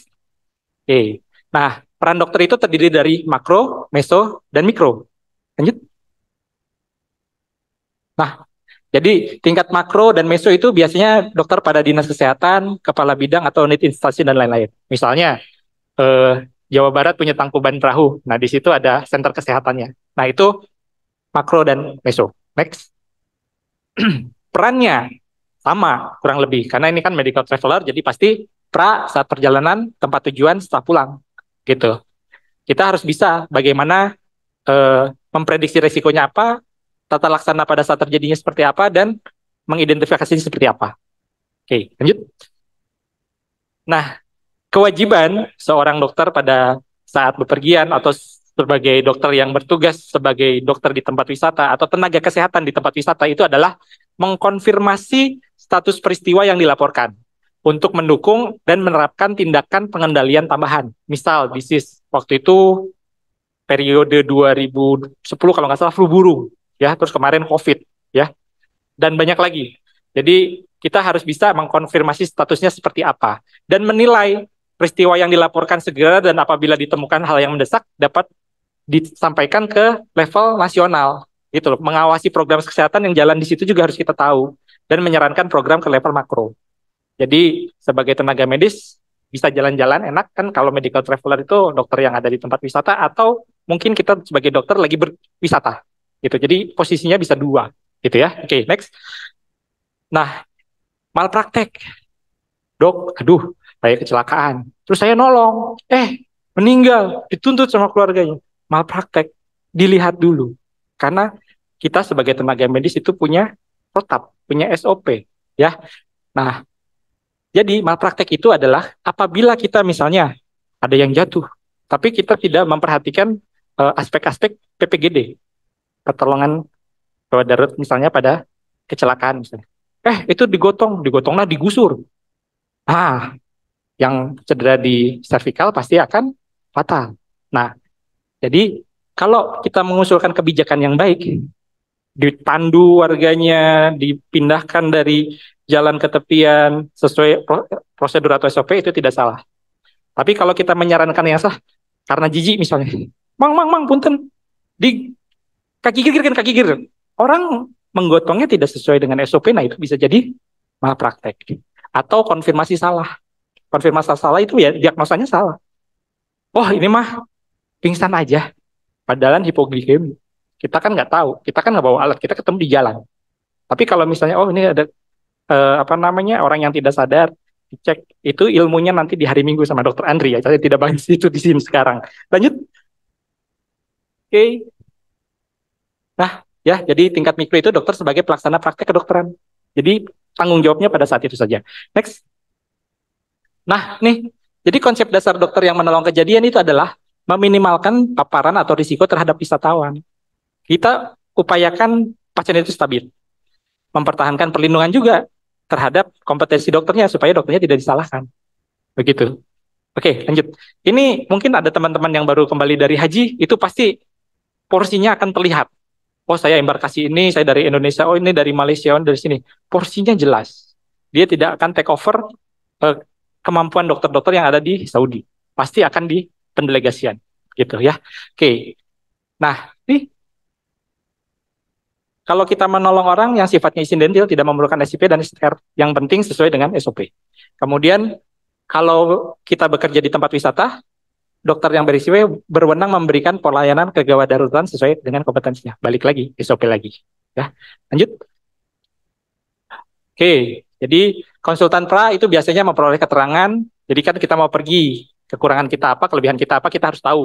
Oke. Okay. Nah, peran dokter itu terdiri dari makro, meso, dan mikro. Lanjut. Nah, jadi tingkat makro dan meso itu biasanya dokter pada dinas kesehatan, kepala bidang atau unit instansi dan lain-lain. Misalnya eh, Jawa Barat punya Tangkuban Perahu. Nah di situ ada center kesehatannya. Nah itu makro dan meso. Next perannya sama kurang lebih karena ini kan medical traveler jadi pasti pra saat perjalanan tempat tujuan setelah pulang gitu. Kita harus bisa bagaimana eh, memprediksi resikonya apa, tata laksana pada saat terjadinya seperti apa dan mengidentifikasinya seperti apa. Oke, lanjut. Nah, kewajiban seorang dokter pada saat bepergian atau sebagai dokter yang bertugas sebagai dokter di tempat wisata atau tenaga kesehatan di tempat wisata itu adalah mengkonfirmasi status peristiwa yang dilaporkan untuk mendukung dan menerapkan tindakan pengendalian tambahan. Misal, bisnis waktu itu periode 2010 kalau nggak salah flu burung ya terus kemarin covid ya dan banyak lagi jadi kita harus bisa mengkonfirmasi statusnya seperti apa dan menilai peristiwa yang dilaporkan segera dan apabila ditemukan hal yang mendesak dapat disampaikan ke level nasional gitu loh mengawasi program kesehatan yang jalan di situ juga harus kita tahu dan menyarankan program ke level makro jadi sebagai tenaga medis bisa jalan-jalan enak kan kalau medical traveler itu dokter yang ada di tempat wisata atau mungkin kita sebagai dokter lagi berwisata gitu. Jadi posisinya bisa dua, gitu ya. Oke, okay, next. Nah, malpraktek. Dok, aduh, kayak kecelakaan. Terus saya nolong, eh meninggal, dituntut sama keluarganya. Malpraktek, dilihat dulu. Karena kita sebagai tenaga medis itu punya protap, punya SOP, ya. Nah, jadi malpraktek itu adalah apabila kita misalnya ada yang jatuh, tapi kita tidak memperhatikan eh, aspek-aspek uh, aspek -aspek PPGD, pertolongan bawa darurat misalnya pada kecelakaan misalnya. Eh itu digotong, digotonglah digusur. Ah, yang cedera di cervical pasti akan fatal. Nah, jadi kalau kita mengusulkan kebijakan yang baik, ditandu warganya, dipindahkan dari jalan ke tepian sesuai prosedur atau SOP itu tidak salah. Tapi kalau kita menyarankan yang sah, karena jijik misalnya, mang mang mang punten, di kaki kiri kan kaki kiri. Orang menggotongnya tidak sesuai dengan SOP, nah itu bisa jadi malpraktek. Atau konfirmasi salah. Konfirmasi salah itu ya diagnosanya salah. Wah oh, ini mah pingsan aja. Padahal hipoglikemi. Kita kan nggak tahu, kita kan nggak bawa alat, kita ketemu di jalan. Tapi kalau misalnya, oh ini ada eh, apa namanya orang yang tidak sadar, dicek itu ilmunya nanti di hari Minggu sama Dokter Andri ya. Saya tidak bahas itu di sini sekarang. Lanjut. Oke, okay. Nah, ya, jadi tingkat mikro itu dokter sebagai pelaksana praktek kedokteran. Jadi tanggung jawabnya pada saat itu saja. Next. Nah, nih. Jadi konsep dasar dokter yang menolong kejadian itu adalah meminimalkan paparan atau risiko terhadap wisatawan. Kita upayakan pasien itu stabil. Mempertahankan perlindungan juga terhadap kompetensi dokternya supaya dokternya tidak disalahkan. Begitu. Oke, lanjut. Ini mungkin ada teman-teman yang baru kembali dari haji, itu pasti porsinya akan terlihat oh saya embarkasi ini saya dari Indonesia oh ini dari Malaysia oh, dari sini porsinya jelas dia tidak akan take over eh, kemampuan dokter-dokter yang ada di Saudi pasti akan di pendelegasian gitu ya oke nah ini kalau kita menolong orang yang sifatnya insidental tidak memerlukan SIP dan STR yang penting sesuai dengan SOP kemudian kalau kita bekerja di tempat wisata dokter yang berisiko berwenang memberikan pelayanan daruratan sesuai dengan kompetensinya. Balik lagi, SOP lagi. Ya, lanjut. Oke, jadi konsultan pra itu biasanya memperoleh keterangan. Jadi kan kita mau pergi, kekurangan kita apa, kelebihan kita apa, kita harus tahu.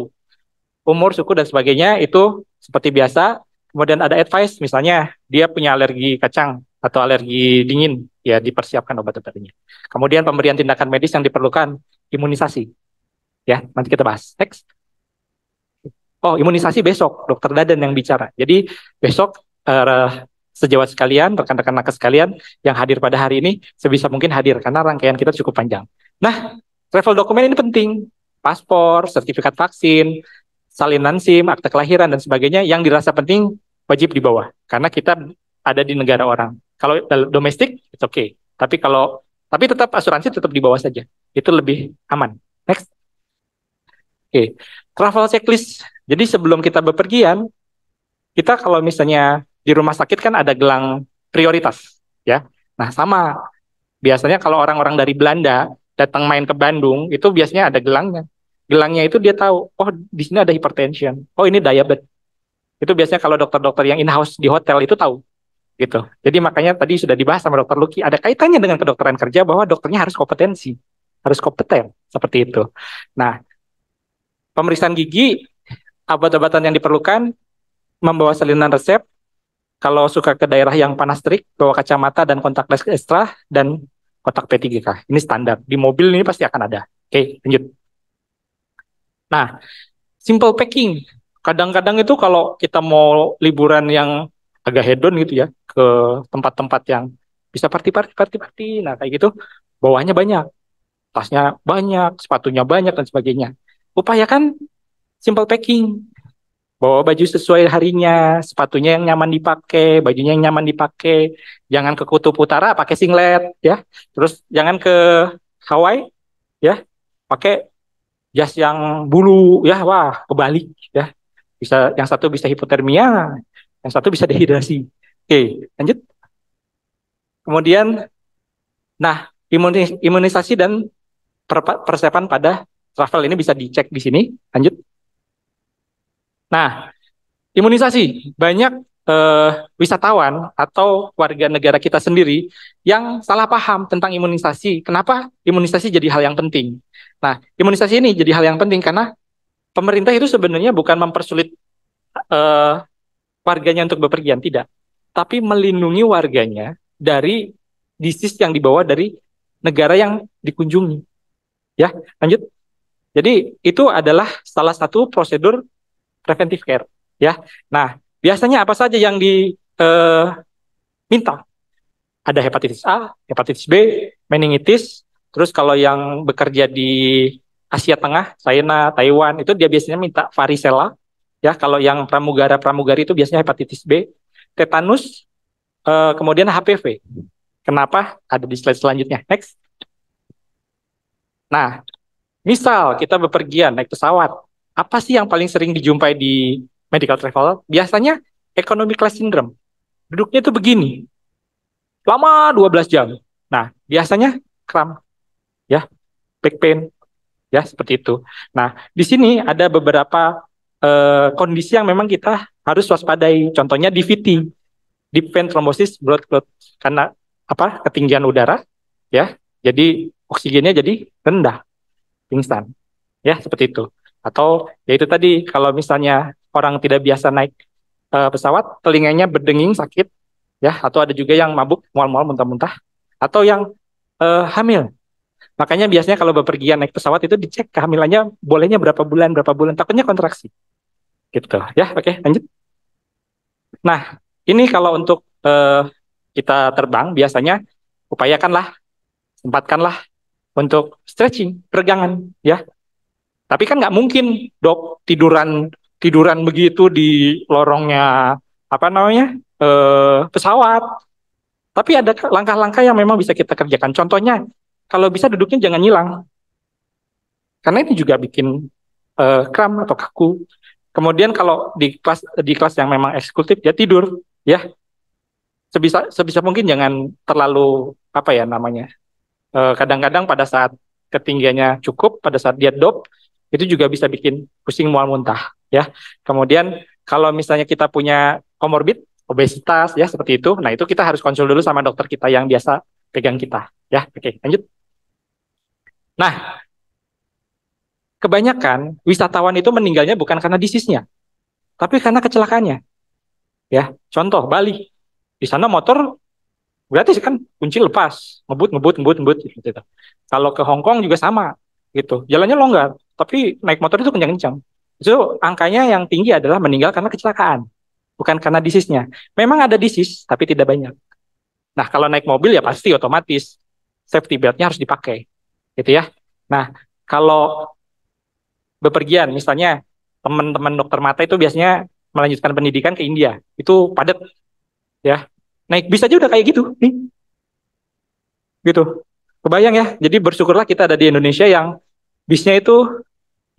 Umur, suku, dan sebagainya itu seperti biasa. Kemudian ada advice, misalnya dia punya alergi kacang atau alergi dingin, ya dipersiapkan obat-obatnya. Kemudian pemberian tindakan medis yang diperlukan, imunisasi ya nanti kita bahas next oh imunisasi besok dokter Dadan yang bicara jadi besok uh, sejawat sekalian rekan-rekan nakes sekalian yang hadir pada hari ini sebisa mungkin hadir karena rangkaian kita cukup panjang nah travel dokumen ini penting paspor sertifikat vaksin salinan SIM akte kelahiran dan sebagainya yang dirasa penting wajib dibawa karena kita ada di negara orang kalau domestik oke okay tapi kalau tapi tetap asuransi tetap dibawa saja itu lebih aman next Oke, travel checklist. Jadi sebelum kita bepergian, kita kalau misalnya di rumah sakit kan ada gelang prioritas, ya. Nah, sama. Biasanya kalau orang-orang dari Belanda datang main ke Bandung, itu biasanya ada gelangnya. Gelangnya itu dia tahu, oh di sini ada hipertension, oh ini diabetes. Itu biasanya kalau dokter-dokter yang in-house di hotel itu tahu. Gitu. Jadi makanya tadi sudah dibahas sama dokter Lucky ada kaitannya dengan kedokteran kerja bahwa dokternya harus kompetensi, harus kompeten, seperti itu. Nah, pemeriksaan gigi, obat-obatan yang diperlukan, membawa salinan resep, kalau suka ke daerah yang panas terik, bawa kacamata dan kontak lens ekstra dan kotak P3K. Ini standar. Di mobil ini pasti akan ada. Oke, lanjut. Nah, simple packing. Kadang-kadang itu kalau kita mau liburan yang agak hedon gitu ya, ke tempat-tempat yang bisa party-party, party-party. Nah, kayak gitu, bawahnya banyak. Tasnya banyak, sepatunya banyak, dan sebagainya upayakan simple packing bawa baju sesuai harinya, sepatunya yang nyaman dipakai, bajunya yang nyaman dipakai, jangan ke kutub utara pakai singlet ya, terus jangan ke Hawaii ya, pakai jas yang bulu ya, wah kebalik ya, bisa yang satu bisa hipotermia, yang satu bisa dehidrasi. Oke, lanjut. Kemudian, nah imunisasi dan persiapan pada Travel ini bisa dicek di sini. Lanjut. Nah, imunisasi. Banyak eh, wisatawan atau warga negara kita sendiri yang salah paham tentang imunisasi. Kenapa imunisasi jadi hal yang penting? Nah, imunisasi ini jadi hal yang penting karena pemerintah itu sebenarnya bukan mempersulit eh, warganya untuk bepergian, tidak. Tapi melindungi warganya dari disease yang dibawa dari negara yang dikunjungi. Ya, lanjut. Jadi itu adalah salah satu prosedur preventive care ya. Nah, biasanya apa saja yang diminta? Eh, ada hepatitis A, hepatitis B, meningitis, terus kalau yang bekerja di Asia Tengah, China, Taiwan itu dia biasanya minta varicella ya. Kalau yang pramugara-pramugari itu biasanya hepatitis B, tetanus, eh, kemudian HPV. Kenapa? Ada di slide selanjutnya. Next. Nah, Misal kita bepergian naik pesawat, apa sih yang paling sering dijumpai di medical travel? Biasanya economy class syndrome. Duduknya itu begini. Lama 12 jam. Nah, biasanya kram. Ya, back pain. Ya, seperti itu. Nah, di sini ada beberapa eh, kondisi yang memang kita harus waspadai. Contohnya DVT, deep vein thrombosis blood clot karena apa? ketinggian udara, ya. Jadi oksigennya jadi rendah instan. Ya, seperti itu. Atau ya itu tadi kalau misalnya orang tidak biasa naik uh, pesawat, telinganya berdenging sakit, ya, atau ada juga yang mabuk, mual-mual, muntah-muntah, atau yang uh, hamil. Makanya biasanya kalau bepergian naik pesawat itu dicek kehamilannya bolehnya berapa bulan, berapa bulan, takutnya kontraksi. Gitu. Ya, oke, okay, lanjut. Nah, ini kalau untuk uh, kita terbang biasanya upayakanlah sempatkanlah untuk stretching, peregangan, ya. Tapi kan nggak mungkin dok tiduran tiduran begitu di lorongnya apa namanya e, pesawat. Tapi ada langkah-langkah yang memang bisa kita kerjakan. Contohnya, kalau bisa duduknya jangan nyilang, karena ini juga bikin e, kram atau kaku. Kemudian kalau di kelas di kelas yang memang eksekutif dia ya tidur, ya sebisa sebisa mungkin jangan terlalu apa ya namanya eh, kadang-kadang pada saat ketinggiannya cukup pada saat dia dop itu juga bisa bikin pusing mual muntah ya. Kemudian kalau misalnya kita punya komorbid obesitas ya seperti itu, nah itu kita harus konsul dulu sama dokter kita yang biasa pegang kita ya. Oke, lanjut. Nah, kebanyakan wisatawan itu meninggalnya bukan karena disisnya, tapi karena kecelakaannya. Ya, contoh Bali. Di sana motor Berarti kan kunci lepas, ngebut, ngebut, ngebut, ngebut. Gitu, gitu, Kalau ke Hong Kong juga sama, gitu. Jalannya longgar, tapi naik motor itu kencang-kencang. Itu angkanya yang tinggi adalah meninggal karena kecelakaan, bukan karena disisnya. Memang ada disis, tapi tidak banyak. Nah, kalau naik mobil ya pasti otomatis safety beltnya harus dipakai, gitu ya. Nah, kalau bepergian, misalnya teman-teman dokter mata itu biasanya melanjutkan pendidikan ke India, itu padat, ya naik bisa aja udah kayak gitu nih gitu kebayang ya jadi bersyukurlah kita ada di Indonesia yang bisnya itu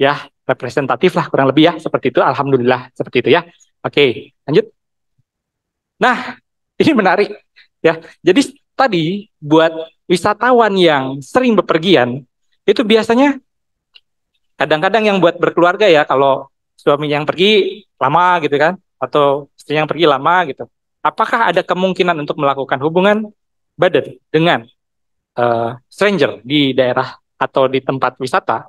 ya representatif lah kurang lebih ya seperti itu alhamdulillah seperti itu ya oke lanjut nah ini menarik ya jadi tadi buat wisatawan yang sering bepergian itu biasanya kadang-kadang yang buat berkeluarga ya kalau suami yang pergi lama gitu kan atau istri yang pergi lama gitu apakah ada kemungkinan untuk melakukan hubungan badan dengan uh, stranger di daerah atau di tempat wisata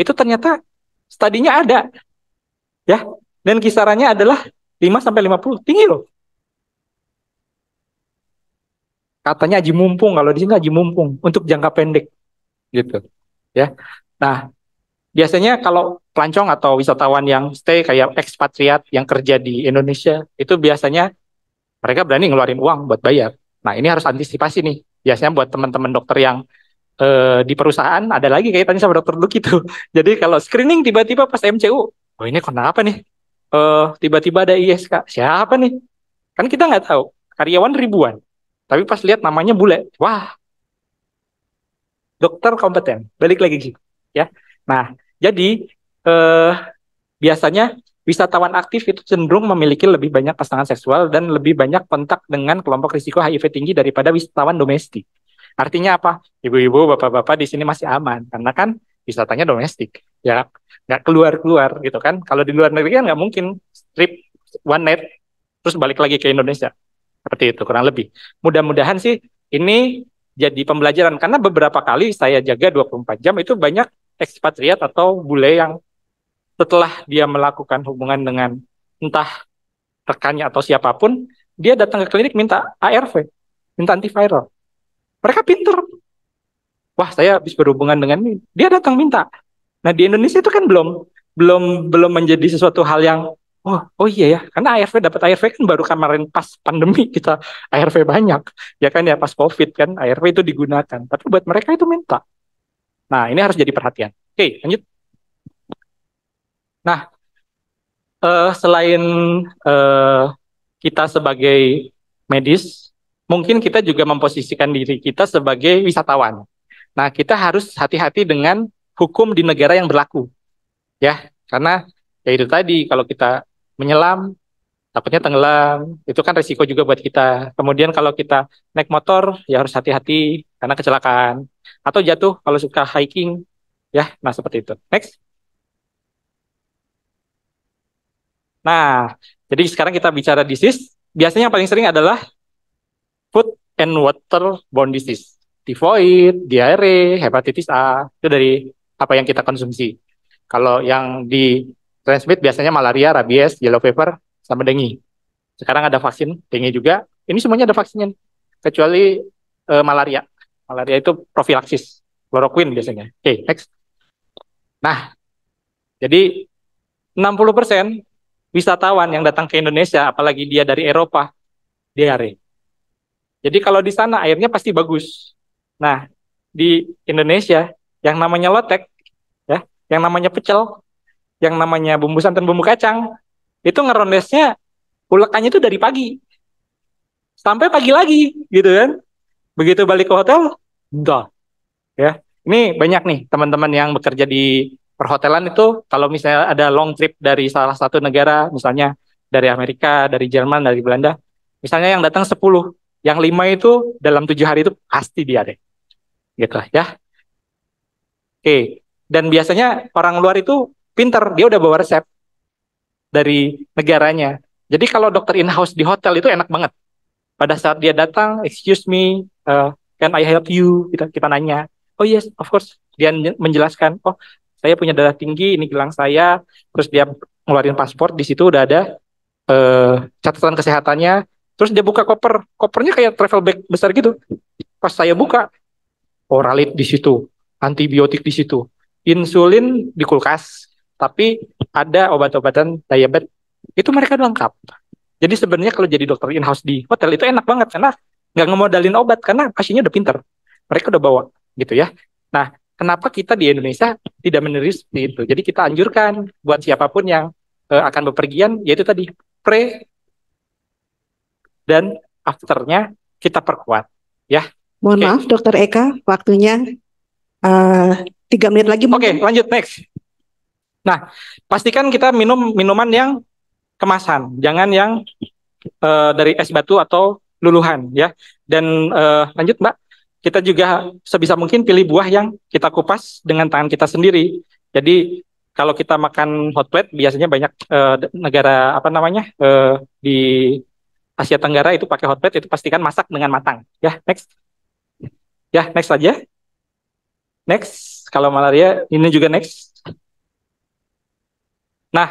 itu ternyata studinya ada ya dan kisarannya adalah 5 sampai 50 tinggi loh katanya aji mumpung kalau di sini aji mumpung untuk jangka pendek gitu ya nah biasanya kalau pelancong atau wisatawan yang stay kayak ekspatriat yang kerja di Indonesia itu biasanya mereka berani ngeluarin uang buat bayar. Nah ini harus antisipasi nih. Biasanya buat teman-teman dokter yang eh, di perusahaan ada lagi kaitannya sama dokter dulu gitu. Jadi kalau screening tiba-tiba pas MCU, oh ini kenapa nih? Eh, tiba-tiba ada ISK, siapa nih? Kan kita nggak tahu. Karyawan ribuan, tapi pas lihat namanya bule, wah dokter kompeten. Balik lagi gitu ya. Nah jadi eh, biasanya wisatawan aktif itu cenderung memiliki lebih banyak pasangan seksual dan lebih banyak kontak dengan kelompok risiko HIV tinggi daripada wisatawan domestik. Artinya apa? Ibu-ibu, bapak-bapak di sini masih aman karena kan wisatanya domestik, ya nggak keluar-keluar gitu kan. Kalau di luar negeri kan nggak mungkin trip one night terus balik lagi ke Indonesia. Seperti itu kurang lebih. Mudah-mudahan sih ini jadi pembelajaran karena beberapa kali saya jaga 24 jam itu banyak ekspatriat atau bule yang setelah dia melakukan hubungan dengan entah rekannya atau siapapun, dia datang ke klinik minta ARV, minta antiviral. Mereka pinter. Wah, saya habis berhubungan dengan ini. Dia datang minta. Nah, di Indonesia itu kan belum belum belum menjadi sesuatu hal yang oh oh iya ya karena ARV dapat ARV kan baru kemarin pas pandemi kita ARV banyak ya kan ya pas covid kan ARV itu digunakan tapi buat mereka itu minta nah ini harus jadi perhatian oke lanjut Nah, uh, selain uh, kita sebagai medis, mungkin kita juga memposisikan diri kita sebagai wisatawan. Nah, kita harus hati-hati dengan hukum di negara yang berlaku, ya, karena ya itu tadi kalau kita menyelam takutnya tenggelam itu kan resiko juga buat kita kemudian kalau kita naik motor ya harus hati-hati karena kecelakaan atau jatuh kalau suka hiking ya nah seperti itu next Nah, jadi sekarang kita bicara disease. Biasanya yang paling sering adalah food and water borne disease. Tifoid, diare, hepatitis A, itu dari apa yang kita konsumsi. Kalau yang di transmit biasanya malaria, rabies, yellow fever, sama dengi. Sekarang ada vaksin dengi juga. Ini semuanya ada vaksinnya, kecuali e, malaria. Malaria itu profilaksis, chloroquine biasanya. Oke, okay, next. Nah, jadi 60% wisatawan yang datang ke Indonesia, apalagi dia dari Eropa, diare. Jadi kalau di sana airnya pasti bagus. Nah, di Indonesia yang namanya lotek, ya, yang namanya pecel, yang namanya bumbu santan bumbu kacang, itu ngerondesnya ulekannya itu dari pagi sampai pagi lagi, gitu kan? Begitu balik ke hotel, dah, ya. Ini banyak nih teman-teman yang bekerja di perhotelan itu kalau misalnya ada long trip dari salah satu negara, misalnya dari Amerika, dari Jerman, dari Belanda, misalnya yang datang 10, yang lima itu dalam tujuh hari itu pasti dia deh. Gitu ya. Oke, dan biasanya orang luar itu pinter, dia udah bawa resep dari negaranya. Jadi kalau dokter in-house di hotel itu enak banget. Pada saat dia datang, excuse me, uh, can I help you? Kita, gitu, kita nanya. Oh yes, of course. Dia menjelaskan, oh saya punya darah tinggi ini gelang saya terus dia ngeluarin paspor di situ udah ada eh, catatan kesehatannya terus dia buka koper kopernya kayak travel bag besar gitu pas saya buka oralit di situ antibiotik di situ insulin di kulkas tapi ada obat-obatan diabetes itu mereka lengkap jadi sebenarnya kalau jadi dokter in house di hotel itu enak banget karena nggak ngemodalin obat karena pasiennya udah pinter mereka udah bawa gitu ya nah Kenapa kita di Indonesia tidak menerus itu? Jadi kita anjurkan buat siapapun yang uh, akan bepergian, yaitu tadi pre dan afternya kita perkuat, ya. Mohon okay. maaf, Dokter Eka, waktunya eh, tiga uh, menit lagi. Oke, okay, lanjut next. Nah, pastikan kita minum minuman yang kemasan, jangan yang uh, dari es batu atau luluhan, ya. Dan uh, lanjut, Mbak kita juga sebisa mungkin pilih buah yang kita kupas dengan tangan kita sendiri. Jadi kalau kita makan hot plate biasanya banyak eh, negara apa namanya eh, di Asia Tenggara itu pakai hot plate itu pastikan masak dengan matang. Ya next, ya next saja. Next kalau malaria ini juga next. Nah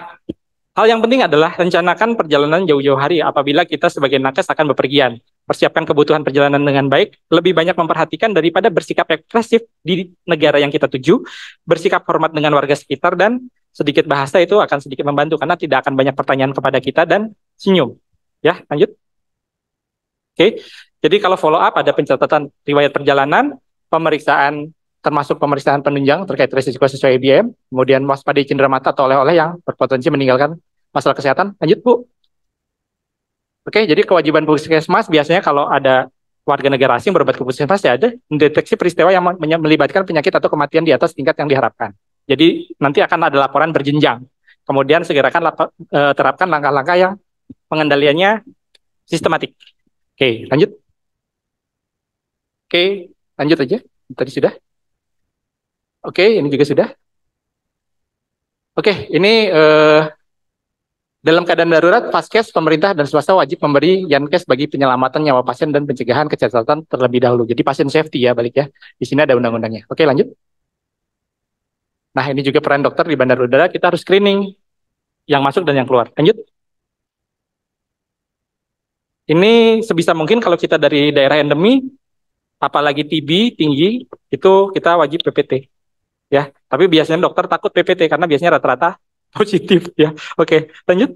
Hal yang penting adalah rencanakan perjalanan jauh-jauh hari apabila kita sebagai nakes akan bepergian. Persiapkan kebutuhan perjalanan dengan baik, lebih banyak memperhatikan daripada bersikap ekspresif di negara yang kita tuju, bersikap hormat dengan warga sekitar, dan sedikit bahasa itu akan sedikit membantu karena tidak akan banyak pertanyaan kepada kita dan senyum. Ya, lanjut. Oke, jadi kalau follow up ada pencatatan riwayat perjalanan, pemeriksaan termasuk pemeriksaan penunjang terkait risiko sesuai IBM, kemudian waspadai mata atau oleh-oleh yang berpotensi meninggalkan masalah kesehatan. Lanjut, Bu. Oke, jadi kewajiban puskesmas biasanya kalau ada warga negara asing berobat ke puskesmas ya ada mendeteksi peristiwa yang melibatkan penyakit atau kematian di atas tingkat yang diharapkan. Jadi nanti akan ada laporan berjenjang. Kemudian segerakan e, terapkan langkah-langkah yang pengendaliannya sistematik. Oke, lanjut. Oke, lanjut aja. Tadi sudah. Oke, okay, ini juga sudah. Oke, okay, ini uh, dalam keadaan darurat, paskes pemerintah, dan swasta wajib memberi Yankes bagi penyelamatan nyawa pasien dan pencegahan kecacatan terlebih dahulu. Jadi pasien safety ya balik ya. Di sini ada undang-undangnya. Oke, okay, lanjut. Nah, ini juga peran dokter di bandar udara. Kita harus screening yang masuk dan yang keluar. Lanjut. Ini sebisa mungkin kalau kita dari daerah endemi, apalagi TB tinggi, itu kita wajib PPT ya. Tapi biasanya dokter takut PPT karena biasanya rata-rata positif ya. Oke, lanjut.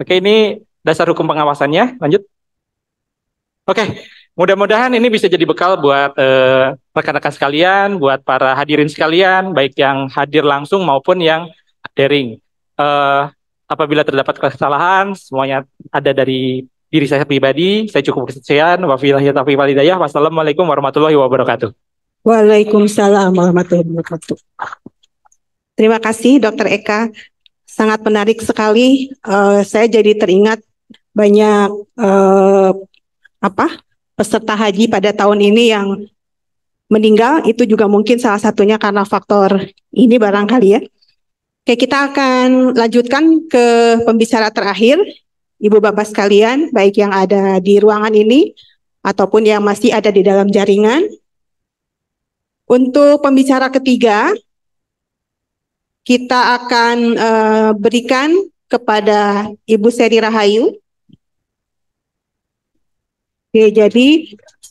Oke, ini dasar hukum pengawasannya. Lanjut. Oke, mudah-mudahan ini bisa jadi bekal buat eh, rekan-rekan eh, sekalian, buat para hadirin sekalian, baik yang hadir langsung maupun yang daring. Eh, apabila terdapat kesalahan, semuanya ada dari diri saya pribadi. Saya cukup kesetiaan, Wabillahi taufiq Wassalamualaikum warahmatullahi wabarakatuh. Waalaikumsalam warahmatullahi wabarakatuh. Terima kasih Dr. Eka. Sangat menarik sekali. Uh, saya jadi teringat banyak uh, apa peserta haji pada tahun ini yang meninggal itu juga mungkin salah satunya karena faktor ini barangkali ya. Oke, kita akan lanjutkan ke pembicara terakhir Ibu Bapak sekalian, baik yang ada di ruangan ini ataupun yang masih ada di dalam jaringan. Untuk pembicara ketiga, kita akan uh, berikan kepada Ibu Seri Rahayu. Oke, jadi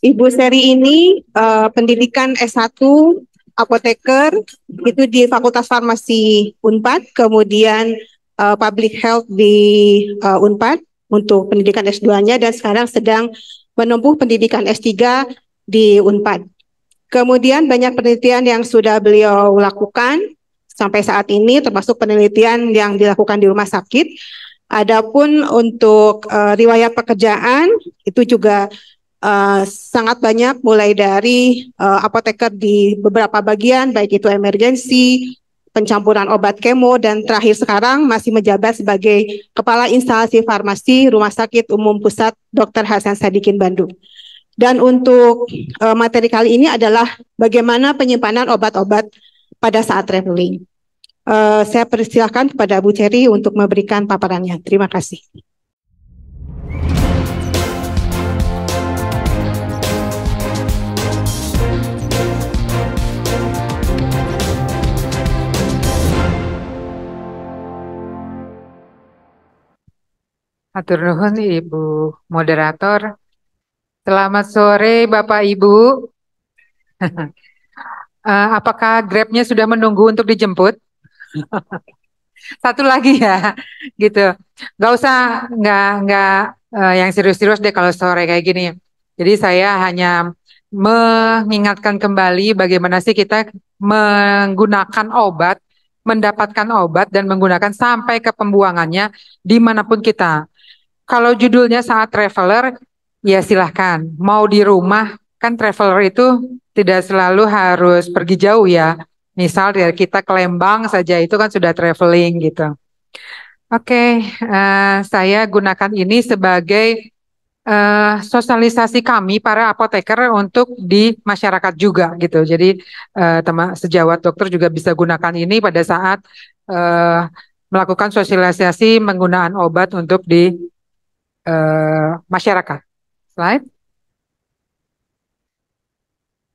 Ibu Seri ini uh, pendidikan S1 apoteker itu di Fakultas Farmasi Unpad, kemudian uh, Public Health di uh, Unpad untuk pendidikan S2-nya dan sekarang sedang menempuh pendidikan S3 di Unpad. Kemudian banyak penelitian yang sudah beliau lakukan sampai saat ini termasuk penelitian yang dilakukan di rumah sakit. Adapun untuk uh, riwayat pekerjaan itu juga uh, sangat banyak mulai dari uh, apoteker di beberapa bagian baik itu emergensi, pencampuran obat kemo dan terakhir sekarang masih menjabat sebagai kepala instalasi farmasi Rumah Sakit Umum Pusat Dr. Hasan Sadikin Bandung. Dan untuk uh, materi kali ini adalah bagaimana penyimpanan obat-obat pada saat traveling. Uh, saya persilahkan kepada Bu Cherry untuk memberikan paparannya. Terima kasih. Atur nuhun Ibu moderator. Selamat sore Bapak Ibu. uh, apakah Grabnya sudah menunggu untuk dijemput? Satu lagi ya, gitu. Gak usah, nggak nggak uh, yang serius-serius deh kalau sore kayak gini. Jadi saya hanya mengingatkan kembali bagaimana sih kita menggunakan obat, mendapatkan obat dan menggunakan sampai ke pembuangannya dimanapun kita. Kalau judulnya saat traveler, Ya silahkan. Mau di rumah kan traveler itu tidak selalu harus pergi jauh ya. Misal dari kita ke Lembang saja itu kan sudah traveling gitu. Oke, okay, uh, eh, saya gunakan ini sebagai uh, sosialisasi kami para apoteker untuk di masyarakat juga gitu. Jadi uh, eh, teman sejawat dokter juga bisa gunakan ini pada saat uh, melakukan sosialisasi menggunakan obat untuk di uh, masyarakat. Slide.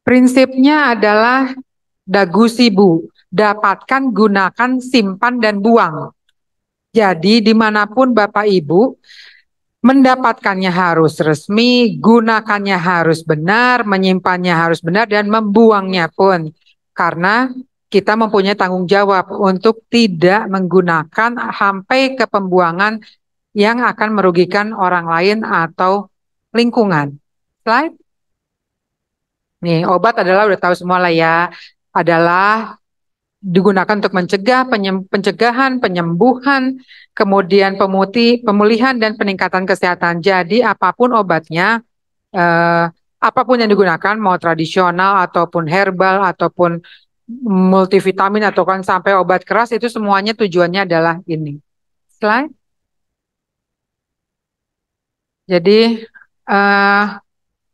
Prinsipnya adalah dagu sibu, dapatkan, gunakan, simpan, dan buang. Jadi dimanapun Bapak Ibu mendapatkannya harus resmi, gunakannya harus benar, menyimpannya harus benar, dan membuangnya pun. Karena kita mempunyai tanggung jawab untuk tidak menggunakan sampai ke pembuangan yang akan merugikan orang lain atau lingkungan. Slide. Nih, obat adalah udah tahu semua lah ya, adalah digunakan untuk mencegah penyem, pencegahan, penyembuhan, kemudian pemuti, pemulihan dan peningkatan kesehatan. Jadi apapun obatnya, eh, apapun yang digunakan, mau tradisional ataupun herbal ataupun multivitamin atau kan sampai obat keras itu semuanya tujuannya adalah ini. Slide. Jadi uh,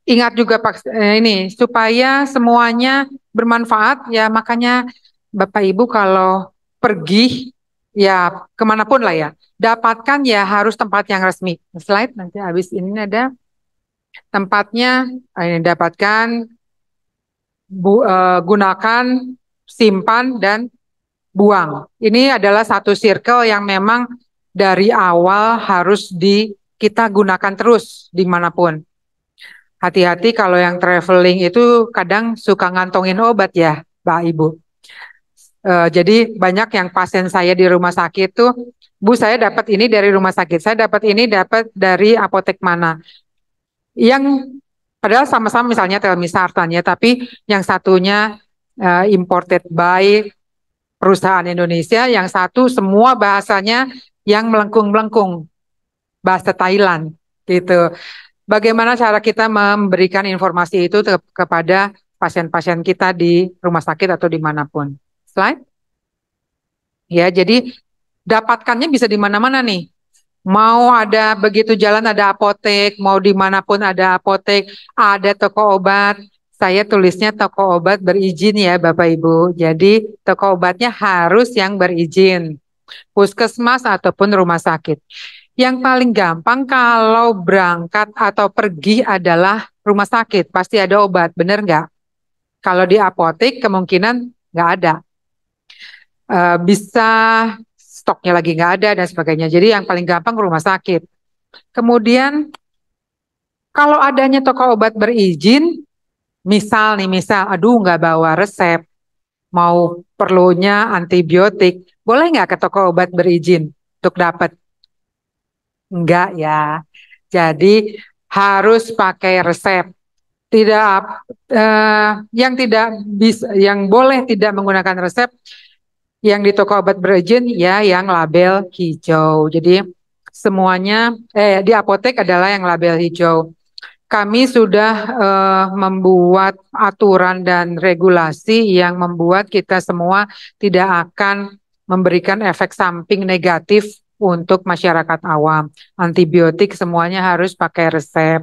ingat juga Pak eh, ini supaya semuanya bermanfaat ya makanya Bapak Ibu kalau pergi ya kemanapun lah ya dapatkan ya harus tempat yang resmi slide nanti habis ini ada tempatnya eh, ini dapatkan bu, uh, gunakan simpan dan buang ini adalah satu circle yang memang dari awal harus di kita gunakan terus dimanapun. Hati-hati kalau yang traveling itu kadang suka ngantongin obat ya, Pak Ibu. E, jadi banyak yang pasien saya di rumah sakit tuh, Bu saya dapat ini dari rumah sakit, saya dapat ini dapat dari apotek mana. Yang padahal sama-sama misalnya telmisartan ya, tapi yang satunya e, imported by perusahaan Indonesia, yang satu semua bahasanya yang melengkung-melengkung bahasa Thailand gitu. Bagaimana cara kita memberikan informasi itu ke kepada pasien-pasien kita di rumah sakit atau dimanapun. Slide. Ya, jadi dapatkannya bisa di mana-mana nih. Mau ada begitu jalan ada apotek, mau dimanapun ada apotek, ada toko obat. Saya tulisnya toko obat berizin ya Bapak Ibu. Jadi toko obatnya harus yang berizin. Puskesmas ataupun rumah sakit. Yang iya. paling gampang kalau berangkat atau pergi adalah rumah sakit, pasti ada obat, benar nggak? Kalau di apotek kemungkinan nggak ada. E, bisa stoknya lagi nggak ada dan sebagainya. Jadi yang paling gampang rumah sakit. Kemudian kalau adanya toko obat berizin, misal nih misal, aduh nggak bawa resep, mau perlunya antibiotik, boleh nggak ke toko obat berizin untuk dapat? Enggak ya. Jadi harus pakai resep. Tidak eh, yang tidak bisa yang boleh tidak menggunakan resep yang di toko obat berizin ya yang label hijau. Jadi semuanya eh di apotek adalah yang label hijau. Kami sudah uh, membuat aturan dan regulasi yang membuat kita semua tidak akan memberikan efek samping negatif untuk masyarakat awam. Antibiotik semuanya harus pakai resep.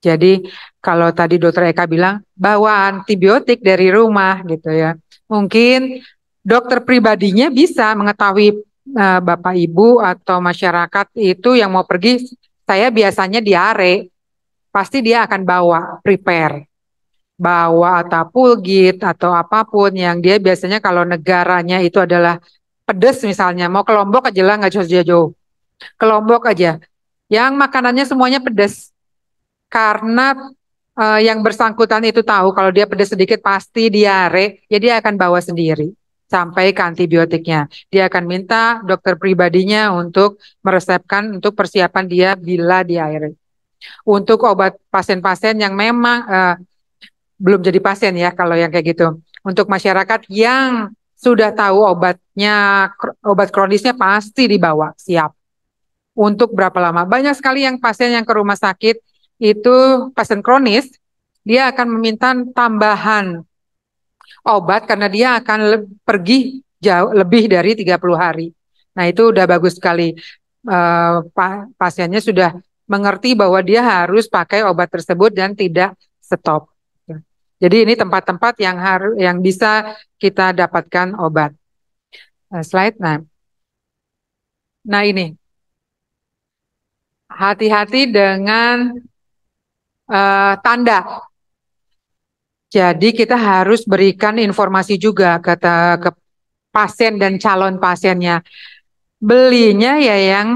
Jadi kalau tadi dokter Eka bilang bawa antibiotik dari rumah gitu ya. Mungkin dokter pribadinya bisa mengetahui uh, Bapak Ibu atau masyarakat itu yang mau pergi saya biasanya diare. Pasti dia akan bawa prepare bawa atau pulgit atau apapun yang dia biasanya kalau negaranya itu adalah Pedes misalnya, mau ke Lombok aja lah nggak jauh-jauh. Ke Lombok aja. Yang makanannya semuanya pedes Karena uh, yang bersangkutan itu tahu kalau dia pedes sedikit pasti diare, jadi ya dia akan bawa sendiri sampai ke antibiotiknya. Dia akan minta dokter pribadinya untuk meresepkan untuk persiapan dia bila diare. Untuk obat pasien-pasien yang memang uh, belum jadi pasien ya kalau yang kayak gitu. Untuk masyarakat yang sudah tahu obatnya obat kronisnya pasti dibawa siap untuk berapa lama banyak sekali yang pasien yang ke rumah sakit itu pasien kronis dia akan meminta tambahan obat karena dia akan pergi jauh lebih dari 30 hari nah itu udah bagus sekali e, pa pasiennya sudah mengerti bahwa dia harus pakai obat tersebut dan tidak stop jadi ini tempat-tempat yang harus yang bisa kita dapatkan obat. Nah, slide nah. Nah ini. Hati-hati dengan uh, tanda. Jadi kita harus berikan informasi juga kata ke pasien dan calon pasiennya. Belinya ya yang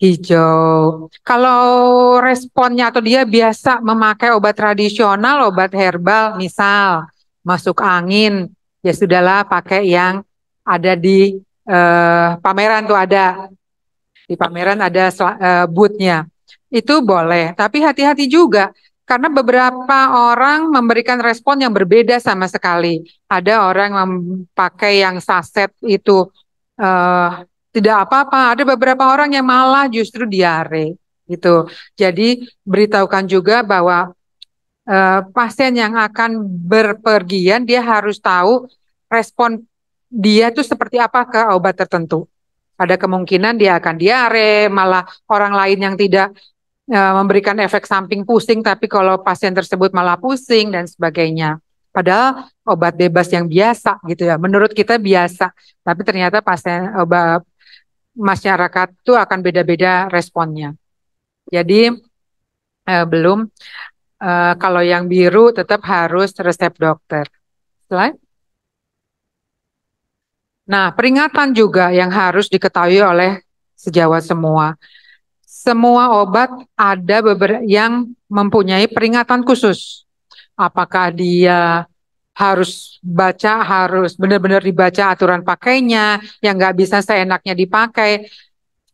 hijau. Kalau responnya atau dia biasa memakai obat tradisional, obat herbal, misal masuk angin, ya sudahlah pakai yang ada di uh, pameran tuh ada di pameran ada uh, eh, bootnya. Itu boleh, tapi hati-hati juga karena beberapa orang memberikan respon yang berbeda sama sekali. Ada orang yang pakai yang saset itu Uh, tidak apa-apa. Ada beberapa orang yang malah justru diare gitu. Jadi beritahukan juga bahwa e, pasien yang akan berpergian dia harus tahu respon dia itu seperti apa ke obat tertentu. Ada kemungkinan dia akan diare, malah orang lain yang tidak e, memberikan efek samping pusing, tapi kalau pasien tersebut malah pusing dan sebagainya. Padahal obat bebas yang biasa gitu ya, menurut kita biasa, tapi ternyata pasien obat masyarakat itu akan beda-beda responnya. Jadi eh, belum eh, kalau yang biru tetap harus resep dokter. Selain, Nah, peringatan juga yang harus diketahui oleh sejawat semua. Semua obat ada yang mempunyai peringatan khusus. Apakah dia harus baca, harus benar-benar dibaca aturan pakainya, yang nggak bisa seenaknya dipakai.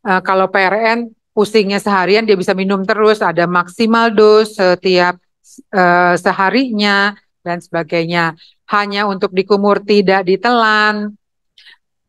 e, kalau PRN pusingnya seharian dia bisa minum terus, ada maksimal dos setiap e, seharinya dan sebagainya. Hanya untuk dikumur tidak ditelan,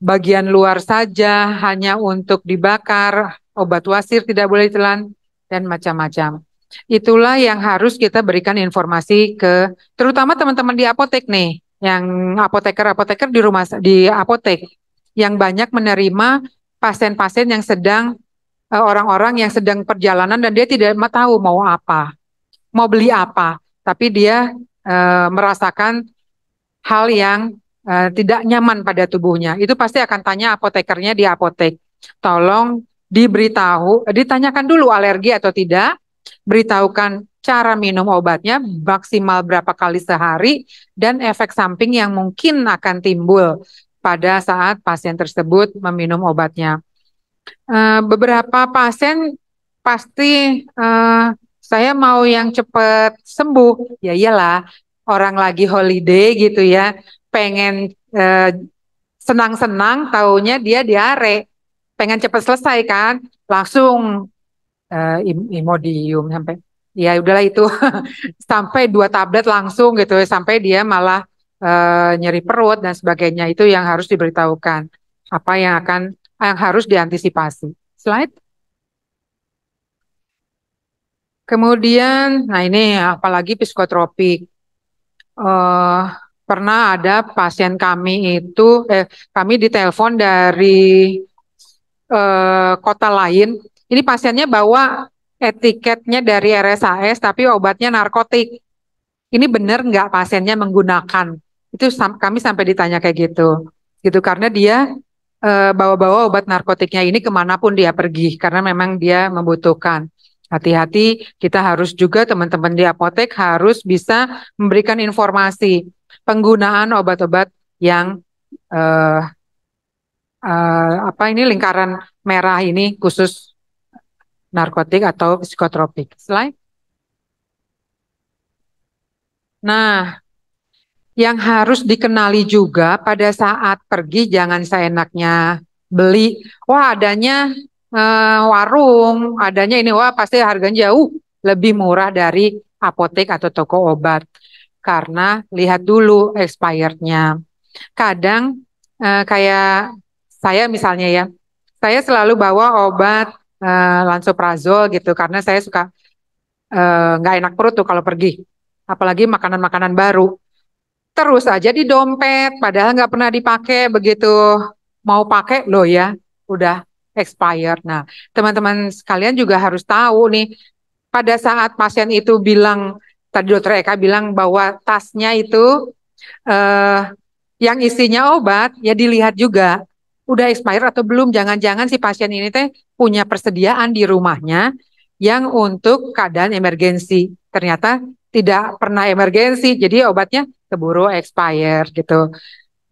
bagian luar saja hanya untuk dibakar, obat wasir tidak boleh ditelan dan macam-macam. Itulah yang harus kita berikan informasi ke terutama teman-teman di apotek nih, yang apoteker-apoteker di rumah di apotek yang banyak menerima pasien-pasien yang sedang e, orang-orang yang sedang perjalanan dan dia tidak tahu mau apa, mau beli apa, tapi dia e, merasakan hal yang e, tidak nyaman pada tubuhnya. Itu pasti akan tanya apotekernya di apotek. Tolong diberitahu, ditanyakan dulu alergi atau tidak, beritahukan cara minum obatnya, maksimal berapa kali sehari, dan efek samping yang mungkin akan timbul pada saat pasien tersebut meminum obatnya. Eh, beberapa pasien pasti eh, saya mau yang cepat sembuh, ya iyalah orang lagi holiday gitu ya, pengen eh, senang-senang, taunya dia diare, pengen cepat selesai kan, langsung uh, Imodium sampai ya udahlah itu sampai dua tablet langsung gitu sampai dia malah uh, nyeri perut dan sebagainya itu yang harus diberitahukan apa yang akan yang harus diantisipasi. Slide. Kemudian, nah ini apalagi psikotropik. Uh, pernah ada pasien kami itu, eh, kami ditelepon dari uh, kota lain ini pasiennya bawa etiketnya dari RSAS tapi obatnya narkotik. Ini benar nggak pasiennya menggunakan? Itu sam kami sampai ditanya kayak gitu. Gitu karena dia eh, bawa-bawa e, obat narkotiknya ini kemanapun dia pergi karena memang dia membutuhkan. Hati-hati, kita harus juga teman-teman di apotek harus bisa memberikan informasi penggunaan obat-obat yang e, apa ini lingkaran merah ini khusus narkotik atau psikotropik. Selain, Nah, yang harus dikenali juga pada saat pergi jangan seenaknya beli. Wah, adanya eh, warung, adanya ini wah pasti harganya jauh lebih murah dari apotek atau toko obat. Karena lihat dulu expirednya. Kadang eh, kayak saya misalnya ya, saya selalu bawa obat uh, eh, lansoprazol gitu karena saya suka eh, nggak uh, enak perut tuh kalau pergi apalagi makanan-makanan baru terus aja di dompet padahal nggak pernah dipakai begitu mau pakai loh ya udah expired nah teman-teman sekalian juga harus tahu nih pada saat pasien itu bilang tadi dokter Eka bilang bahwa tasnya itu uh, yang isinya obat ya dilihat juga udah expired atau belum jangan-jangan si pasien ini teh punya persediaan di rumahnya yang untuk keadaan emergensi ternyata tidak pernah emergensi jadi obatnya keburu expired gitu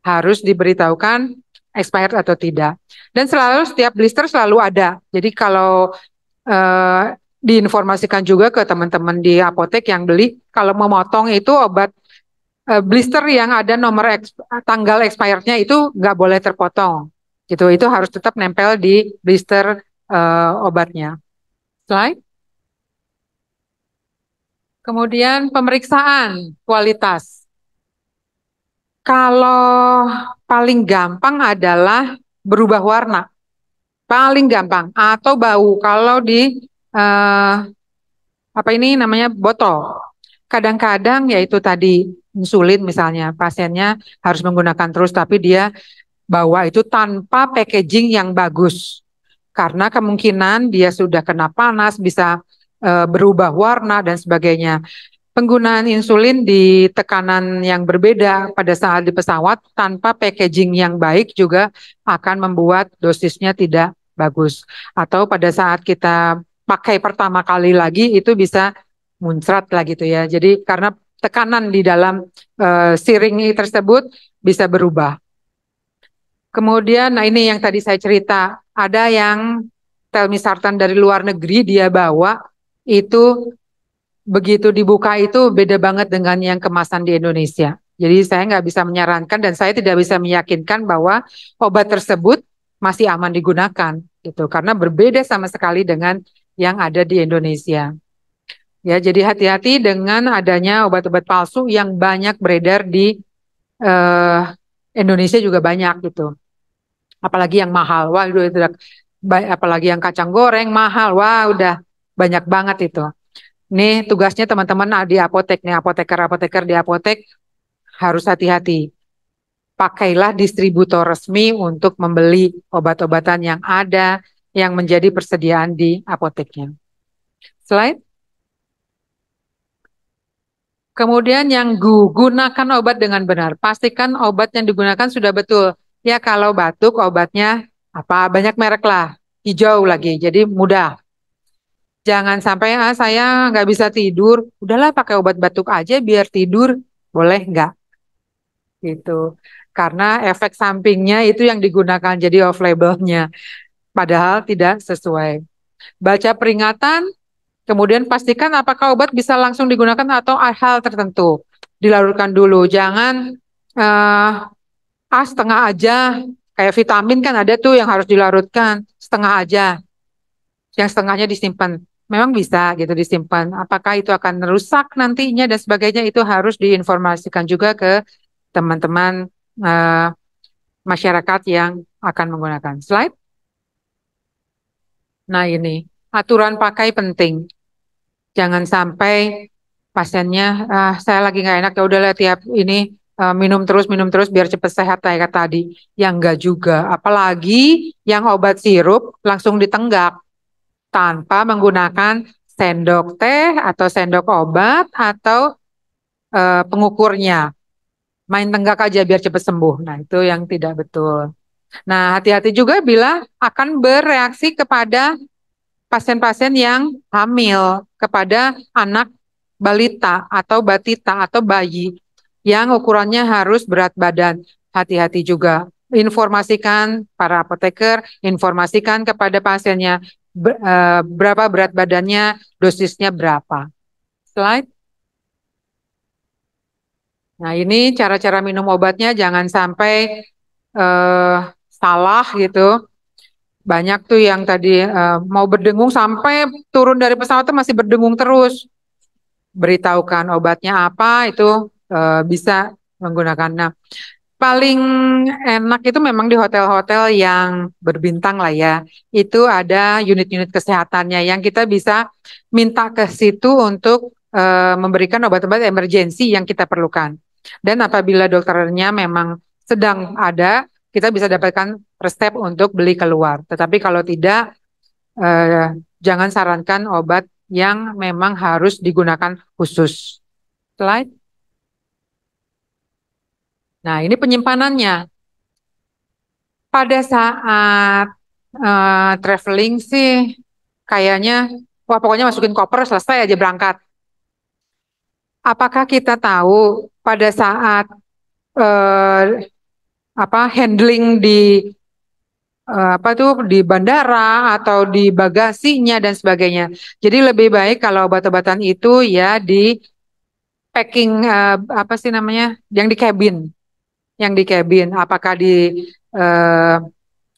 harus diberitahukan expired atau tidak dan selalu setiap blister selalu ada jadi kalau eh, diinformasikan juga ke teman-teman di apotek yang beli kalau memotong itu obat eh, blister yang ada nomor eks, tanggal expirednya itu nggak boleh terpotong gitu itu harus tetap nempel di blister uh, obatnya slide kemudian pemeriksaan kualitas kalau paling gampang adalah berubah warna paling gampang atau bau kalau di uh, apa ini namanya botol kadang-kadang yaitu tadi insulin misalnya pasiennya harus menggunakan terus tapi dia bahwa itu tanpa packaging yang bagus. Karena kemungkinan dia sudah kena panas, bisa e, berubah warna dan sebagainya. Penggunaan insulin di tekanan yang berbeda pada saat di pesawat tanpa packaging yang baik juga akan membuat dosisnya tidak bagus. Atau pada saat kita pakai pertama kali lagi itu bisa muncrat lagi gitu ya. Jadi karena tekanan di dalam e, siring tersebut bisa berubah. Kemudian nah ini yang tadi saya cerita, ada yang telmisartan dari luar negeri dia bawa itu begitu dibuka itu beda banget dengan yang kemasan di Indonesia. Jadi saya nggak bisa menyarankan dan saya tidak bisa meyakinkan bahwa obat tersebut masih aman digunakan gitu karena berbeda sama sekali dengan yang ada di Indonesia. Ya, jadi hati-hati dengan adanya obat-obat palsu yang banyak beredar di uh, Indonesia juga banyak gitu apalagi yang mahal wah udah, udah apalagi yang kacang goreng mahal wah udah banyak banget itu nih tugasnya teman-teman ah, di apotek nih apoteker-apoteker di apotek harus hati-hati pakailah distributor resmi untuk membeli obat-obatan yang ada yang menjadi persediaan di apoteknya. Slide. Kemudian yang gunakan obat dengan benar. Pastikan obat yang digunakan sudah betul. Ya kalau batuk obatnya apa banyak merek lah, hijau lagi, jadi mudah. Jangan sampai ah saya nggak bisa tidur, udahlah pakai obat batuk aja biar tidur, boleh nggak? Gitu. Karena efek sampingnya itu yang digunakan jadi off labelnya, padahal tidak sesuai. Baca peringatan, kemudian pastikan apakah obat bisa langsung digunakan atau hal tertentu dilarutkan dulu. Jangan uh, ah setengah aja kayak vitamin kan ada tuh yang harus dilarutkan setengah aja yang setengahnya disimpan memang bisa gitu disimpan apakah itu akan rusak nantinya dan sebagainya itu harus diinformasikan juga ke teman-teman uh, masyarakat yang akan menggunakan slide nah ini aturan pakai penting jangan sampai pasiennya ah, saya lagi nggak enak ya udahlah tiap ini Eh, minum terus minum terus biar cepat sehat kayak tadi yang enggak juga apalagi yang obat sirup langsung ditenggak tanpa menggunakan sendok teh atau sendok obat atau uh, pengukurnya main tenggak aja biar cepat sembuh nah itu yang tidak betul nah hati-hati juga bila akan bereaksi kepada pasien-pasien yang hamil kepada anak balita atau batita atau bayi yang ukurannya harus berat badan. Hati-hati juga. Informasikan para apoteker, informasikan kepada pasiennya e, berapa berat badannya, dosisnya berapa. Slide. Nah ini cara-cara minum obatnya jangan sampai uh, salah gitu. Banyak tuh yang tadi uh, mau berdengung sampai turun dari pesawat tuh masih berdengung terus. Beritahukan obatnya apa itu uh, bisa menggunakan. Nah, paling enak itu memang di hotel-hotel yang berbintang lah ya. Itu ada unit-unit kesehatannya yang kita bisa minta ke situ untuk uh, memberikan obat-obat emergensi yang kita perlukan. Dan apabila dokternya memang sedang ada, kita bisa dapatkan resep untuk beli keluar. Tetapi kalau tidak, eh, jangan sarankan obat yang memang harus digunakan khusus. Slide. Nah, ini penyimpanannya. Pada saat uh, traveling sih kayaknya wah pokoknya masukin koper selesai aja berangkat. Apakah kita tahu pada saat uh, apa handling di uh, apa tuh di bandara atau di bagasinya dan sebagainya. Jadi lebih baik kalau obat-obatan itu ya di packing uh, apa sih namanya yang di cabin yang di cabin, apakah di eh,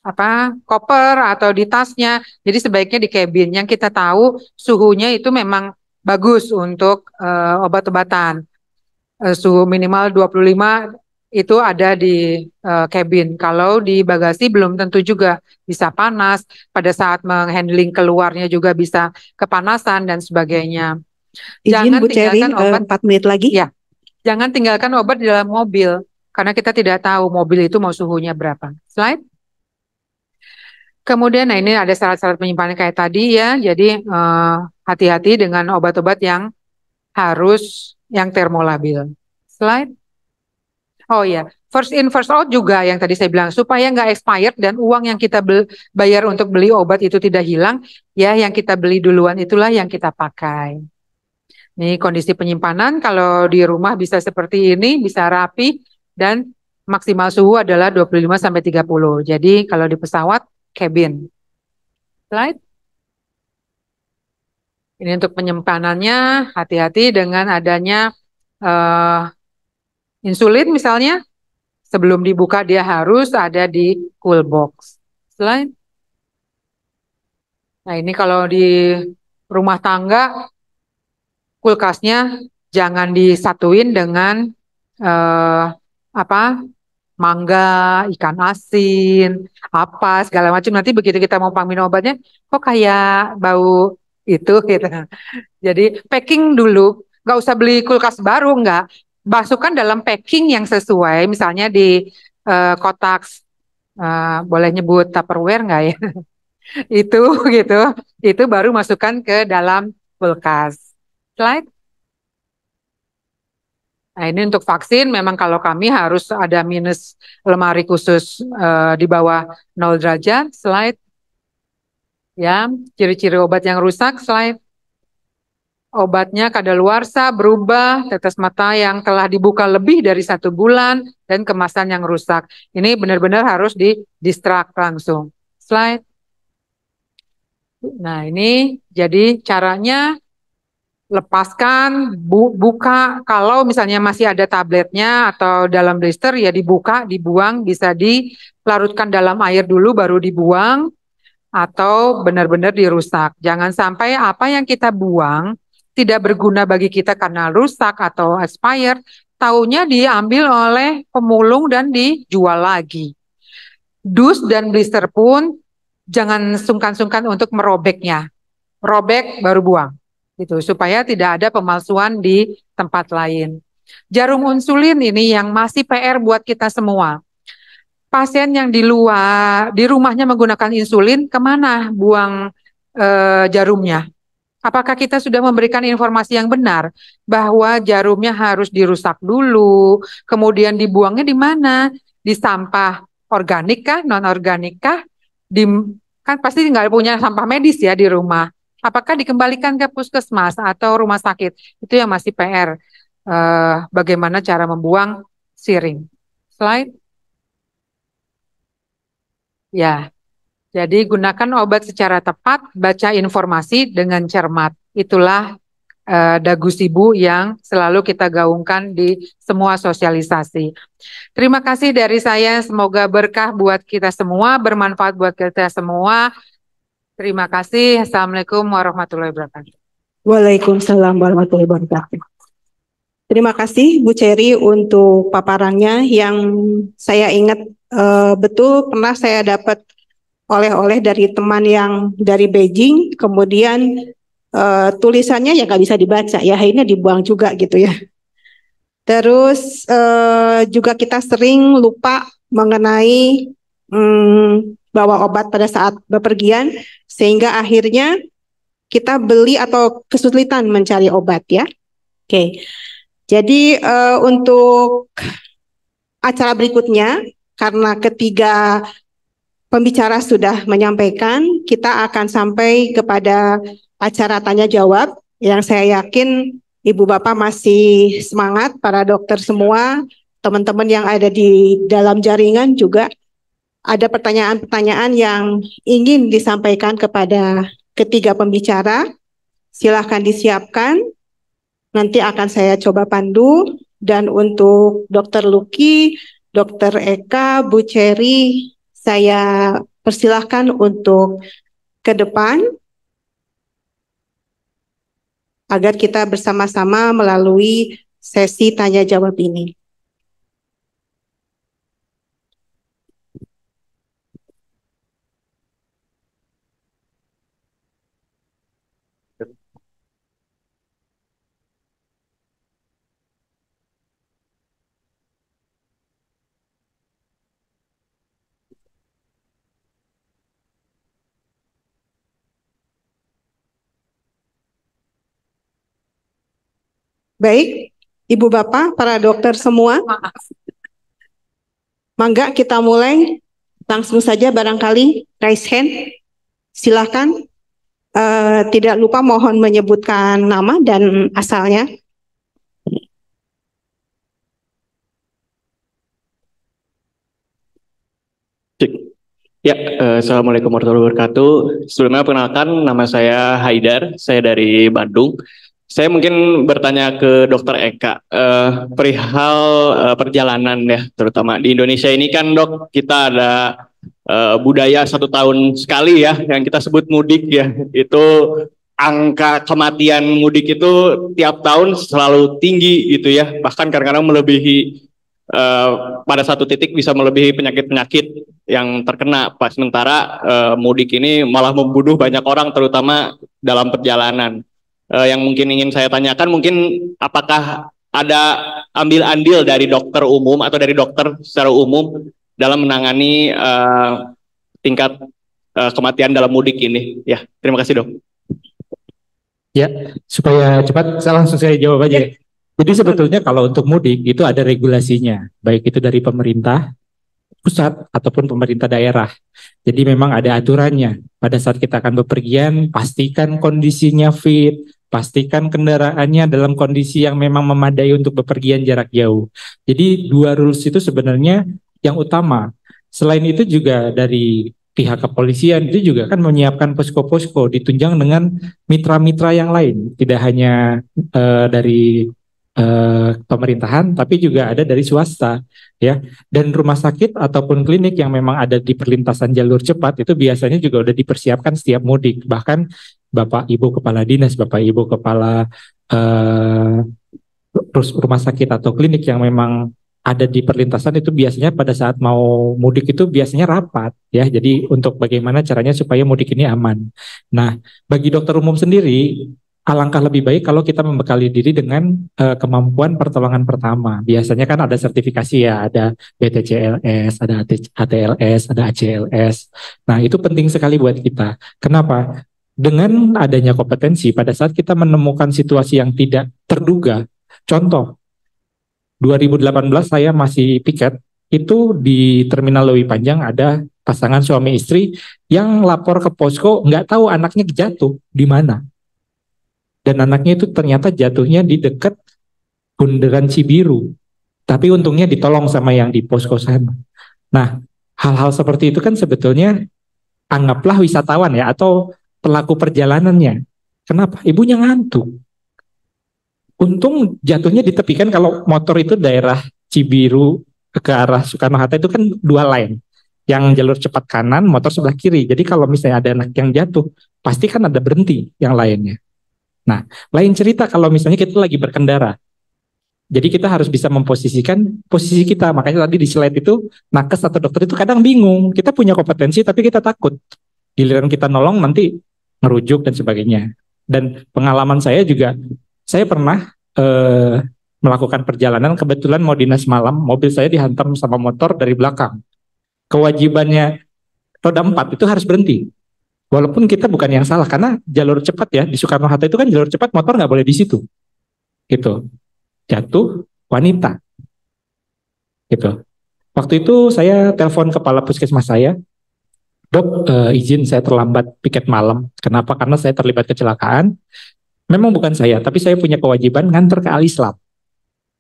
apa koper atau di tasnya. Jadi sebaiknya di cabin yang kita tahu suhunya itu memang bagus untuk eh, obat-obatan. Eh, suhu minimal 25 itu ada di kabin eh, cabin. Kalau di bagasi belum tentu juga bisa panas. Pada saat menghandling keluarnya juga bisa kepanasan dan sebagainya. Izin jangan Bu tinggalkan Ceri, eh, obat 4 menit lagi. Ya. Jangan tinggalkan obat di dalam mobil. Karena kita tidak tahu mobil itu mau suhunya berapa. Slide. Kemudian, nah ini ada syarat-syarat penyimpanan kayak tadi ya. Jadi eh, hati-hati eh, dengan obat-obat yang harus yang termolabil. Slide. Oh ya, first in first out juga yang tadi saya bilang supaya nggak expired dan uang yang kita bayar untuk beli obat itu tidak hilang, ya yang kita beli duluan itulah yang kita pakai. Ini kondisi penyimpanan kalau di rumah bisa seperti ini, bisa rapi, dan maksimal suhu adalah 25 sampai 30. Jadi kalau di pesawat cabin. Slide. Ini untuk penyimpanannya, hati-hati dengan adanya uh, insulin misalnya. Sebelum dibuka dia harus ada di cool box. Slide. Nah ini kalau di rumah tangga, kulkasnya jangan disatuin dengan uh, apa mangga, ikan asin, apa segala macam. Nanti begitu kita mau pamin obatnya, kok kayak bau itu gitu. Jadi packing dulu, nggak usah beli kulkas baru, nggak. Masukkan dalam packing yang sesuai, misalnya di uh, kotak, uh, boleh nyebut tupperware nggak ya? itu gitu, itu baru masukkan ke dalam kulkas. Slide. Nah, ini untuk vaksin memang kalau kami harus ada minus lemari khusus uh, di bawah 0 derajat, slide. Ya, ciri-ciri obat yang rusak, slide. Obatnya kadaluarsa berubah, tetes mata yang telah dibuka lebih dari satu bulan, dan kemasan yang rusak. Ini benar-benar harus di distract langsung. Slide. Nah, ini jadi caranya lepaskan, bu buka. Kalau misalnya masih ada tabletnya atau dalam blister ya dibuka, dibuang, bisa dilarutkan dalam air dulu baru dibuang atau benar-benar dirusak. Jangan sampai apa yang kita buang tidak berguna bagi kita karena rusak atau expired, taunya diambil oleh pemulung dan dijual lagi. Dus dan blister pun jangan sungkan-sungkan untuk merobeknya. Robek baru buang gitu supaya tidak ada pemalsuan di tempat lain. Jarum insulin ini yang masih PR buat kita semua. Pasien yang di luar di rumahnya menggunakan insulin kemana buang e, jarumnya? Apakah kita sudah memberikan informasi yang benar bahwa jarumnya harus dirusak dulu, kemudian dibuangnya di mana? Di sampah organik kah, non organik kah? Di kan pasti nggak punya sampah medis ya di rumah apakah dikembalikan ke puskesmas atau rumah sakit itu yang masih PR uh, eh, bagaimana cara membuang siring slide ya jadi gunakan obat secara tepat baca informasi dengan cermat itulah eh, dagu sibu yang selalu kita gaungkan di semua sosialisasi. Terima kasih dari saya, semoga berkah buat kita semua, bermanfaat buat kita semua. Terima kasih. Assalamualaikum warahmatullahi wabarakatuh. Waalaikumsalam warahmatullahi wabarakatuh. Terima kasih Bu Ceri untuk paparannya yang saya ingat uh, betul pernah saya dapat oleh-oleh dari teman yang dari Beijing, kemudian uh, tulisannya ya nggak bisa dibaca ya, akhirnya dibuang juga gitu ya. Terus uh, juga kita sering lupa mengenai hmm, bawa obat pada saat bepergian sehingga akhirnya kita beli atau kesulitan mencari obat ya. Oke. Jadi uh, untuk acara berikutnya karena ketiga pembicara sudah menyampaikan, kita akan sampai kepada acara tanya jawab yang saya yakin Ibu Bapak masih semangat, para dokter semua, teman-teman yang ada di dalam jaringan juga ada pertanyaan-pertanyaan yang ingin disampaikan kepada ketiga pembicara, silahkan disiapkan. Nanti akan saya coba pandu. Dan untuk Dr. Luki, Dr. Eka, Bu Ceri, saya persilahkan untuk ke depan agar kita bersama-sama melalui sesi tanya jawab ini. Baik, Ibu Bapak, para dokter semua. Mangga kita mulai langsung saja barangkali raise hand. Silahkan. Uh, eh, tidak lupa mohon menyebutkan nama dan asalnya. Ya, eh, Assalamualaikum warahmatullahi wabarakatuh. Sebelumnya perkenalkan, nama saya Haidar, saya dari Bandung. Saya mungkin bertanya ke Dokter Eka uh, perihal uh, perjalanan ya, terutama di Indonesia ini kan dok kita ada uh, budaya satu tahun sekali ya yang kita sebut mudik ya itu angka kematian mudik itu tiap tahun selalu tinggi gitu ya, bahkan kadang-kadang melebihi uh, pada satu titik bisa melebihi penyakit-penyakit yang terkena. Pas sementara uh, mudik ini malah membunuh banyak orang terutama dalam perjalanan uh, yang mungkin ingin saya tanyakan mungkin apakah ada ambil andil dari dokter umum atau dari dokter secara umum dalam menangani uh, tingkat uh, kematian dalam mudik ini. Ya, terima kasih dok. Ya, supaya cepat saya langsung saya jawab aja. Ya. Jadi sebetulnya kalau untuk mudik itu ada regulasinya, baik itu dari pemerintah pusat ataupun pemerintah daerah. Jadi memang ada aturannya. Pada saat kita akan bepergian, pastikan kondisinya fit, Pastikan kendaraannya dalam kondisi yang memang memadai untuk bepergian jarak jauh. Jadi dua rules itu sebenarnya yang utama. Selain itu juga dari pihak kepolisian itu juga kan menyiapkan posko-posko ditunjang dengan mitra-mitra yang lain, tidak hanya uh, dari uh, pemerintahan tapi juga ada dari swasta ya. Dan rumah sakit ataupun klinik yang memang ada di perlintasan jalur cepat itu biasanya juga sudah dipersiapkan setiap mudik. Bahkan Bapak Ibu Kepala Dinas, Bapak Ibu Kepala uh, rumah sakit atau klinik yang memang ada di perlintasan itu biasanya pada saat mau mudik itu biasanya rapat ya. Jadi untuk bagaimana caranya supaya mudik ini aman. Nah, bagi dokter umum sendiri alangkah lebih baik kalau kita membekali diri dengan uh, kemampuan pertolongan pertama. Biasanya kan ada sertifikasi ya, ada BTCLS, ada ATLS, ada ACLS. Nah, itu penting sekali buat kita. Kenapa? dengan adanya kompetensi pada saat kita menemukan situasi yang tidak terduga. Contoh, 2018 saya masih piket, itu di terminal Lewi panjang ada pasangan suami istri yang lapor ke posko nggak tahu anaknya jatuh di mana. Dan anaknya itu ternyata jatuhnya di dekat bundaran Cibiru. Tapi untungnya ditolong sama yang di posko sana. Nah, hal-hal seperti itu kan sebetulnya anggaplah wisatawan ya atau pelaku perjalanannya. Kenapa? Ibunya ngantuk. Untung jatuhnya di tepi kan kalau motor itu daerah Cibiru ke arah Soekarno-Hatta itu kan dua lain. Yang jalur cepat kanan, motor sebelah kiri. Jadi kalau misalnya ada anak yang jatuh, pasti kan ada berhenti yang lainnya. Nah, lain cerita kalau misalnya kita lagi berkendara. Jadi kita harus bisa memposisikan posisi kita. Makanya tadi di slide itu nakes atau dokter itu kadang bingung. Kita punya kompetensi tapi kita takut. Giliran kita nolong nanti merujuk dan sebagainya. Dan pengalaman saya juga, saya pernah eh, melakukan perjalanan kebetulan mau dinas malam, mobil saya dihantam sama motor dari belakang. Kewajibannya roda empat itu harus berhenti. Walaupun kita bukan yang salah karena jalur cepat ya di Soekarno Hatta itu kan jalur cepat motor nggak boleh di situ, gitu. Jatuh wanita, gitu. Waktu itu saya telepon kepala puskesmas saya, Dok, uh, izin saya terlambat piket malam. Kenapa? Karena saya terlibat kecelakaan. Memang bukan saya, tapi saya punya kewajiban nganter ke Alislam.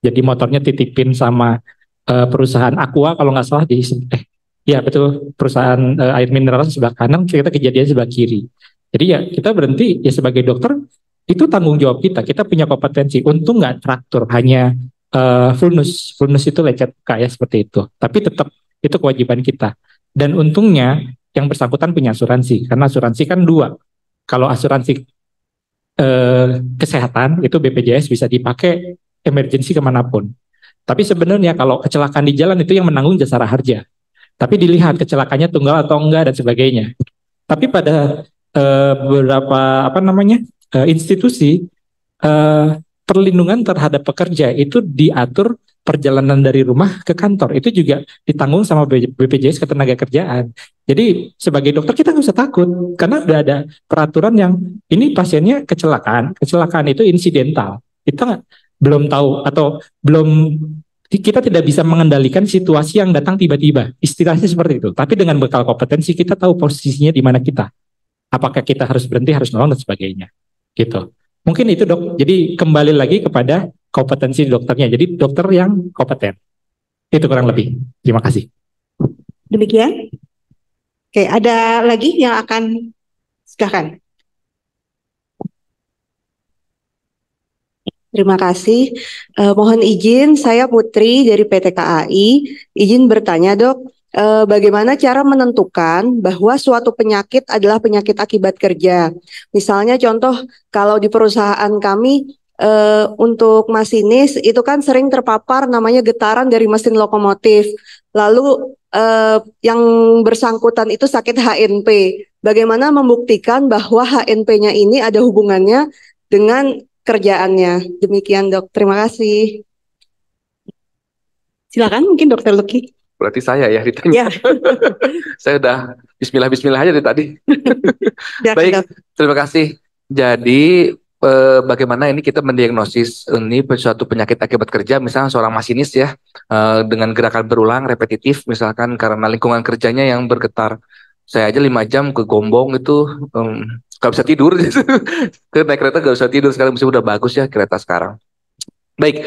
Jadi motornya titipin sama uh, perusahaan Aqua kalau nggak salah di eh ya betul perusahaan uh, air mineral sebelah kanan, kita kejadian sebelah kiri. Jadi ya kita berhenti ya sebagai dokter itu tanggung jawab kita. Kita punya kompetensi. Untung nggak traktur, hanya uh, vulnus. itu lecet kayak ya, seperti itu. Tapi tetap itu kewajiban kita. Dan untungnya yang bersangkutan punya asuransi karena asuransi kan dua. Kalau asuransi eh, kesehatan itu BPJS bisa dipakai emergensi kemanapun. Tapi sebenarnya kalau kecelakaan di jalan itu yang menanggung jasa raharja. Tapi dilihat kecelakaannya tunggal atau enggak dan sebagainya. Tapi pada eh, beberapa apa namanya eh, institusi eh, perlindungan terhadap pekerja itu diatur perjalanan dari rumah ke kantor itu juga ditanggung sama BPJS Ketenagakerjaan. Jadi sebagai dokter kita nggak usah takut karena udah ada peraturan yang ini pasiennya kecelakaan, kecelakaan itu insidental. Kita belum tahu atau belum kita tidak bisa mengendalikan situasi yang datang tiba-tiba. Istilahnya seperti itu. Tapi dengan bekal kompetensi kita tahu posisinya di mana kita. Apakah kita harus berhenti, harus nolong dan sebagainya. Gitu. Mungkin itu dok. Jadi kembali lagi kepada kompetensi dokternya. Jadi dokter yang kompeten. Itu kurang lebih. Terima kasih. Demikian. Oke, ada lagi yang akan silahkan. Terima kasih. Eh, mohon izin, saya Putri dari PT KAI. Izin bertanya, dok, eh, bagaimana cara menentukan bahwa suatu penyakit adalah penyakit akibat kerja? Misalnya, contoh, kalau di perusahaan kami Uh, untuk masinis itu kan sering terpapar namanya getaran dari mesin lokomotif. Lalu uh, yang bersangkutan itu sakit HNP. Bagaimana membuktikan bahwa HNP-nya ini ada hubungannya dengan kerjaannya? Demikian dok. Terima kasih. Silakan mungkin dokter Lucky. Berarti saya ya ditanya. Ya. saya udah Bismillah Bismillah aja dari tadi. Baik, terima kasih. Jadi Eh, bagaimana ini kita mendiagnosis ini suatu penyakit akibat kerja, misalnya seorang masinis ya eh, dengan gerakan berulang repetitif, misalkan karena lingkungan kerjanya yang bergetar. Saya aja lima jam ke Gombong itu um, gak bisa tidur, gitu. ke naik kereta nggak bisa tidur sekarang mesti udah bagus ya kereta sekarang. Baik,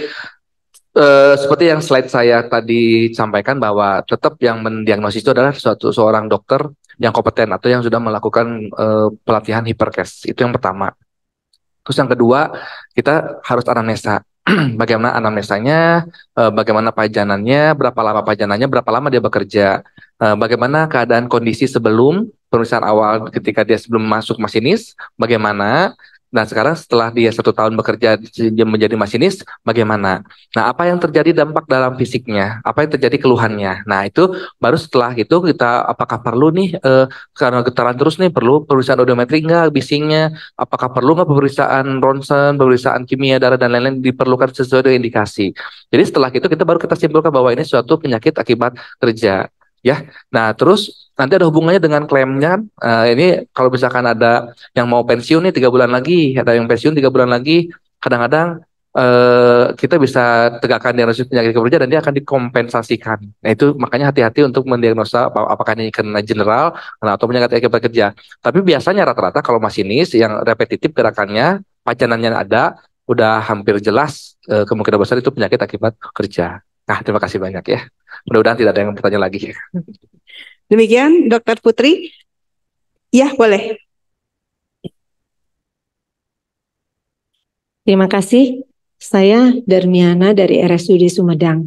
Uh, seperti yang slide saya tadi sampaikan bahwa tetap yang mendiagnosis itu adalah suatu seorang dokter yang kompeten atau yang sudah melakukan uh, pelatihan hiperkes itu yang pertama. Terus yang kedua, kita harus anamnesa. bagaimana anamnesanya, eh, bagaimana pajanannya, berapa lama pajanannya, berapa lama dia bekerja, eh, bagaimana keadaan kondisi sebelum perusahaan awal ketika dia sebelum masuk masinis, bagaimana Nah sekarang setelah dia satu tahun bekerja menjadi masinis, bagaimana? Nah apa yang terjadi dampak dalam fisiknya? Apa yang terjadi keluhannya? Nah itu baru setelah itu kita apakah perlu nih eh, karena getaran terus nih perlu pemeriksaan odometri nggak, bisingnya? Apakah perlu nggak pemeriksaan ronsen, pemeriksaan kimia darah dan lain-lain diperlukan sesuai dengan indikasi? Jadi setelah itu kita baru kita simpulkan bahwa ini suatu penyakit akibat kerja ya. Nah, terus nanti ada hubungannya dengan klaimnya. Uh, ini kalau misalkan ada yang mau pensiun nih tiga bulan lagi, ada yang pensiun tiga bulan lagi, kadang-kadang uh, kita bisa tegakkan diagnosis penyakit kerja dan dia akan dikompensasikan. Nah, itu makanya hati-hati untuk mendiagnosa apakah ini kena general nah, atau penyakit akibat kerja. Tapi biasanya rata-rata kalau masinis yang repetitif gerakannya, pacanannya ada, udah hampir jelas uh, kemungkinan besar itu penyakit akibat kerja. Nah, terima kasih banyak ya. Mudah-mudahan tidak ada yang bertanya lagi. Ya. Demikian, Dokter Putri. Ya, boleh. Terima kasih. Saya Darmiana dari RSUD Sumedang.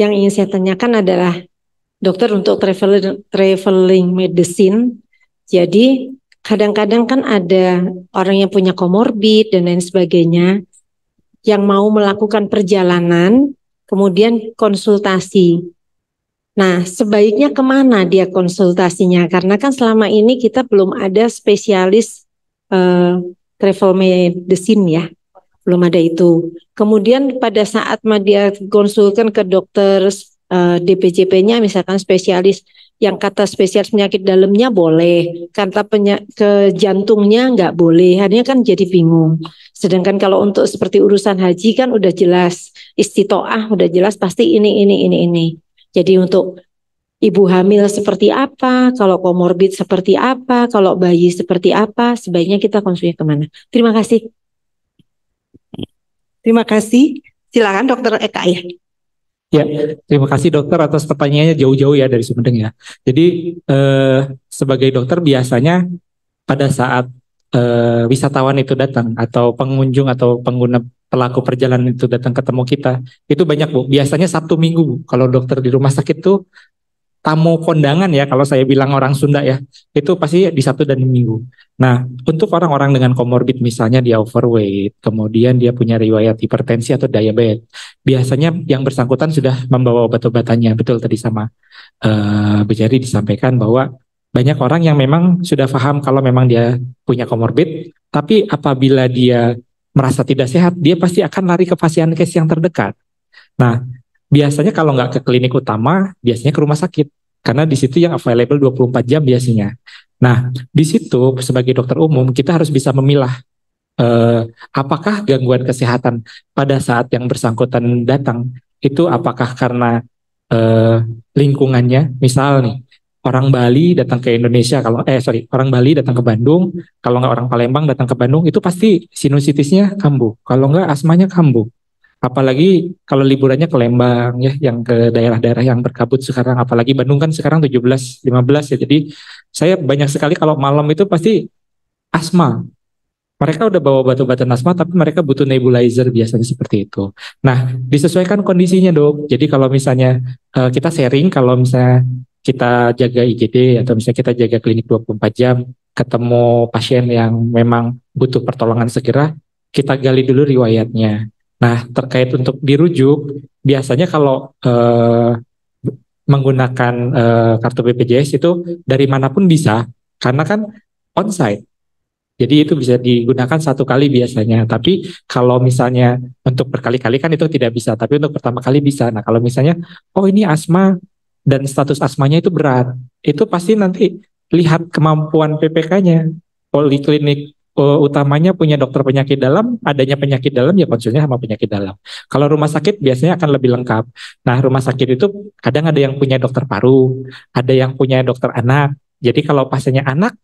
Yang ingin saya tanyakan adalah dokter untuk traveling, traveling medicine. Jadi kadang-kadang kan ada orang yang punya komorbid dan lain sebagainya yang mau melakukan perjalanan kemudian konsultasi. Nah, sebaiknya kemana dia konsultasinya? Karena kan selama ini kita belum ada spesialis eh, travel medicine ya, belum ada itu. Kemudian pada saat dia konsulkan ke dokter eh, DPJP-nya, misalkan spesialis yang kata spesialis penyakit dalamnya boleh, kata penyak, ke jantungnya nggak boleh. Hanya kan jadi bingung. Sedangkan kalau untuk seperti urusan haji kan udah jelas istitoah udah jelas pasti ini ini ini ini. Jadi untuk ibu hamil seperti apa, kalau komorbid seperti apa, kalau bayi seperti apa, sebaiknya kita konsumsi kemana. Terima kasih. Terima kasih. Silakan Dokter Eka ya. Ya, terima kasih dokter atas pertanyaannya jauh-jauh ya dari Sumedang ya. Jadi eh, sebagai dokter biasanya pada saat eh, wisatawan itu datang atau pengunjung atau pengguna pelaku perjalanan itu datang ketemu kita, itu banyak bu. Biasanya satu Minggu bu. Kalau dokter di rumah sakit tuh tamu kondangan ya kalau saya bilang orang Sunda ya itu pasti di satu dan minggu. Nah untuk orang-orang dengan komorbid misalnya dia overweight, kemudian dia punya riwayat hipertensi atau diabetes, biasanya yang bersangkutan sudah membawa obat-obatannya. Betul tadi sama uh, eh, Bejari disampaikan bahwa banyak orang yang memang sudah paham kalau memang dia punya komorbid, tapi apabila dia merasa tidak sehat, dia pasti akan lari ke pasien case yang terdekat. Nah, biasanya kalau nggak ke klinik utama, biasanya ke rumah sakit. Karena di situ yang available 24 jam biasanya. Nah, di situ sebagai dokter umum kita harus bisa memilah eh, apakah gangguan kesehatan pada saat yang bersangkutan datang itu apakah karena eh, lingkungannya, misal nih orang Bali datang ke Indonesia kalau eh sorry orang Bali datang ke Bandung, kalau nggak orang Palembang datang ke Bandung itu pasti sinusitisnya kambuh, kalau nggak asmanya kambuh apalagi kalau liburannya ke Lembang ya yang ke daerah-daerah yang berkabut sekarang apalagi Bandung kan sekarang 17 15 ya jadi saya banyak sekali kalau malam itu pasti asma mereka udah bawa batu batu asma tapi mereka butuh nebulizer biasanya seperti itu nah disesuaikan kondisinya dok jadi kalau misalnya eh, kita sharing kalau misalnya kita jaga IGD atau misalnya kita jaga klinik 24 jam ketemu pasien yang memang butuh pertolongan segera kita gali dulu riwayatnya Nah, terkait untuk dirujuk, biasanya kalau eh, menggunakan eh, kartu BPJS itu dari manapun bisa, karena kan onsite. Jadi itu bisa digunakan satu kali biasanya. Tapi kalau misalnya untuk berkali-kali kan itu tidak bisa, tapi untuk pertama kali bisa. Nah, kalau misalnya oh ini asma dan status asmanya itu berat, itu pasti nanti lihat kemampuan PPK-nya. Poliklinik oh, uh, utamanya punya dokter penyakit dalam, adanya penyakit dalam ya konsulnya sama penyakit dalam. Kalau rumah hmm. sakit biasanya akan lebih lengkap. Nah, rumah sakit itu kadang ada yang punya dokter paru, ada yang punya dokter anak. Jadi kalau pasiennya anak,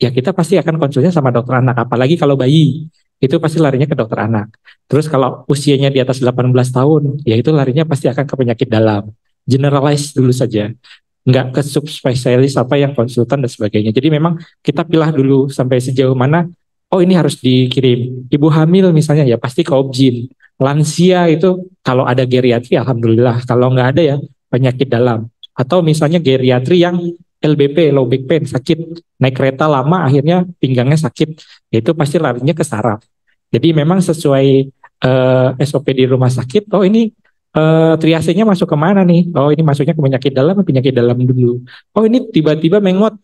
ya kita pasti akan konsulnya sama dokter anak, apalagi kalau bayi itu pasti larinya ke dokter anak. Terus kalau usianya di atas 18 tahun, ya itu larinya pasti akan ke penyakit dalam. Generalize dulu saja nggak ke subspesialis apa yang konsultan dan sebagainya. Jadi memang kita pilih dulu sampai sejauh mana oh ini harus dikirim. Ibu hamil misalnya ya pasti ke objin. Lansia itu kalau ada geriatri alhamdulillah, kalau nggak ada ya penyakit dalam. Atau misalnya geriatri yang LBP, low back pain, sakit, naik kereta lama akhirnya pinggangnya sakit, ya itu pasti larinya ke saraf. Jadi memang sesuai uh, eh, SOP di rumah sakit, oh ini uh, triasenya masuk ke mana nih? Oh ini masuknya ke penyakit dalam, penyakit dalam dulu. Oh ini tiba-tiba mengot,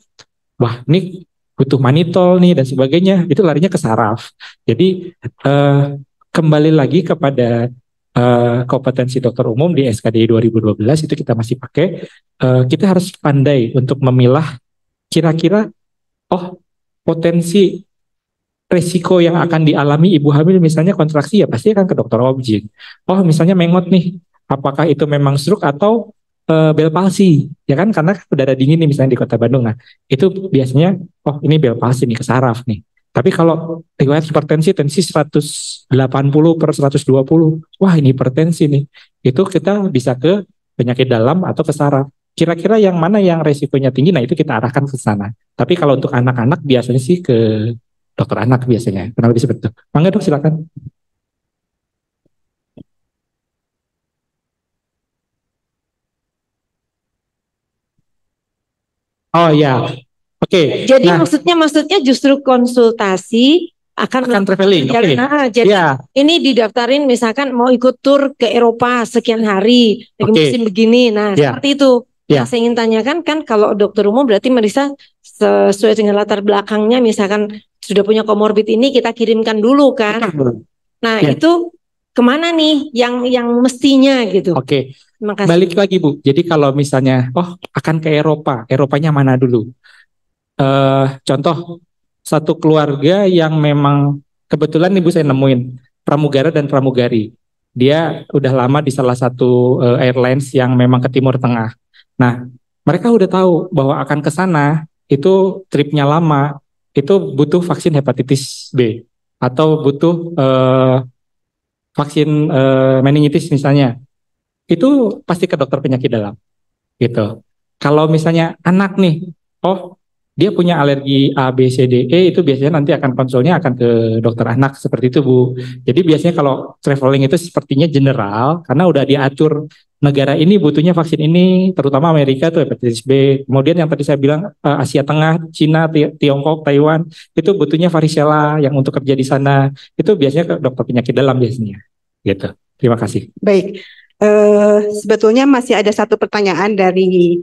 wah ini butuh manitol nih dan sebagainya, itu larinya ke saraf. Jadi eh, kembali lagi kepada eh, kompetensi dokter umum di SKD 2012 itu kita masih pakai. eh, kita harus pandai untuk memilah kira-kira oh potensi resiko yang akan dialami ibu hamil misalnya kontraksi ya pasti akan ke dokter objek. Oh misalnya mengot nih, apakah itu memang stroke atau e, bel palsi? Ya kan karena kan udara dingin nih misalnya di kota Bandung. Nah itu biasanya oh ini bel palsi nih ke saraf nih. Tapi kalau riwayat hipertensi tensi 180 per 120, wah ini hipertensi nih. Itu kita bisa ke penyakit dalam atau ke saraf. Kira-kira yang mana yang resikonya tinggi, nah itu kita arahkan ke sana. Tapi kalau untuk anak-anak biasanya sih ke dokter anak biasanya. Kenapa bisa betul? itu? Mangga dok silakan. Oh ya, Oke. Okay. Jadi nah, maksudnya maksudnya justru konsultasi akan akan traveling. Oke. Okay. Ya, nah, jadi yeah. ini didaftarin misalkan mau ikut tur ke Eropa sekian hari lagi okay. musim begini. Nah, yeah. seperti itu. Yeah. Nah, saya ingin tanyakan kan kalau dokter umum berarti meriksa sesuai dengan latar belakangnya misalkan sudah punya komorbid ini kita kirimkan dulu kan. Nah, yeah. itu kemana nih yang yang mestinya gitu. Oke. Okay. Balik lagi Bu. Jadi kalau misalnya oh akan ke Eropa, Eropanya mana dulu? uh, contoh satu keluarga yang memang kebetulan ibu saya nemuin pramugara dan pramugari. Dia udah lama di salah satu uh, airlines yang memang ke Timur Tengah. Nah, mereka udah tahu bahwa akan ke sana itu tripnya lama, itu butuh vaksin hepatitis B atau butuh uh, vaksin uh, meningitis misalnya. Itu pasti ke dokter penyakit dalam. Gitu. Kalau misalnya anak nih, oh dia punya alergi A, B, C, D, E itu biasanya nanti akan konsolnya akan ke dokter anak seperti itu Bu. Jadi biasanya kalau traveling itu sepertinya general karena udah diatur negara ini butuhnya vaksin ini terutama Amerika tuh hepatitis B. Kemudian yang tadi saya bilang eh, Asia Tengah, Cina, Tiongkok, Taiwan itu butuhnya varicella yang untuk kerja di sana itu biasanya ke dokter penyakit dalam biasanya. Gitu. Terima kasih. Baik. Uh, sebetulnya masih ada satu pertanyaan dari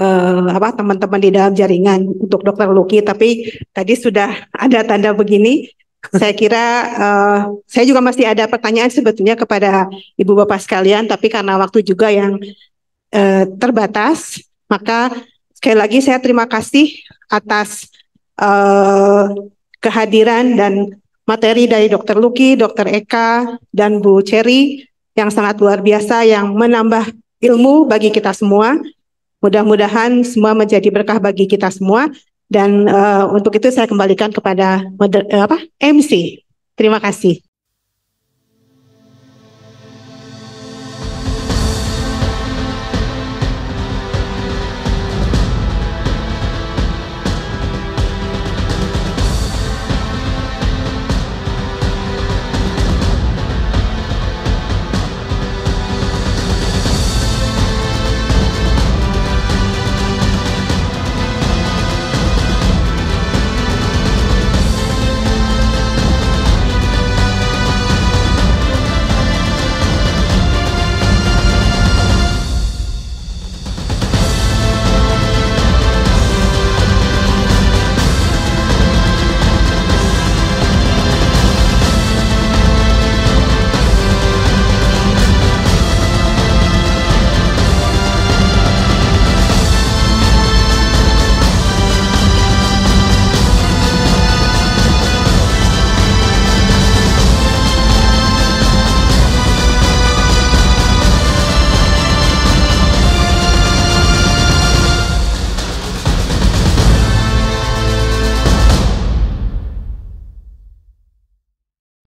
uh, apa teman-teman di dalam jaringan untuk dokter Luki tapi tadi sudah ada tanda begini saya kira uh, saya juga masih ada pertanyaan sebetulnya kepada ibu bapak sekalian tapi karena waktu juga yang uh, terbatas maka sekali lagi saya terima kasih atas uh, kehadiran dan materi dari dokter Luki, dokter Eka dan Bu Cherry yang sangat luar biasa yang menambah ilmu bagi kita semua Mudah-mudahan semua menjadi berkah bagi kita semua dan uh, untuk itu saya kembalikan kepada moder, eh, apa MC. Terima kasih.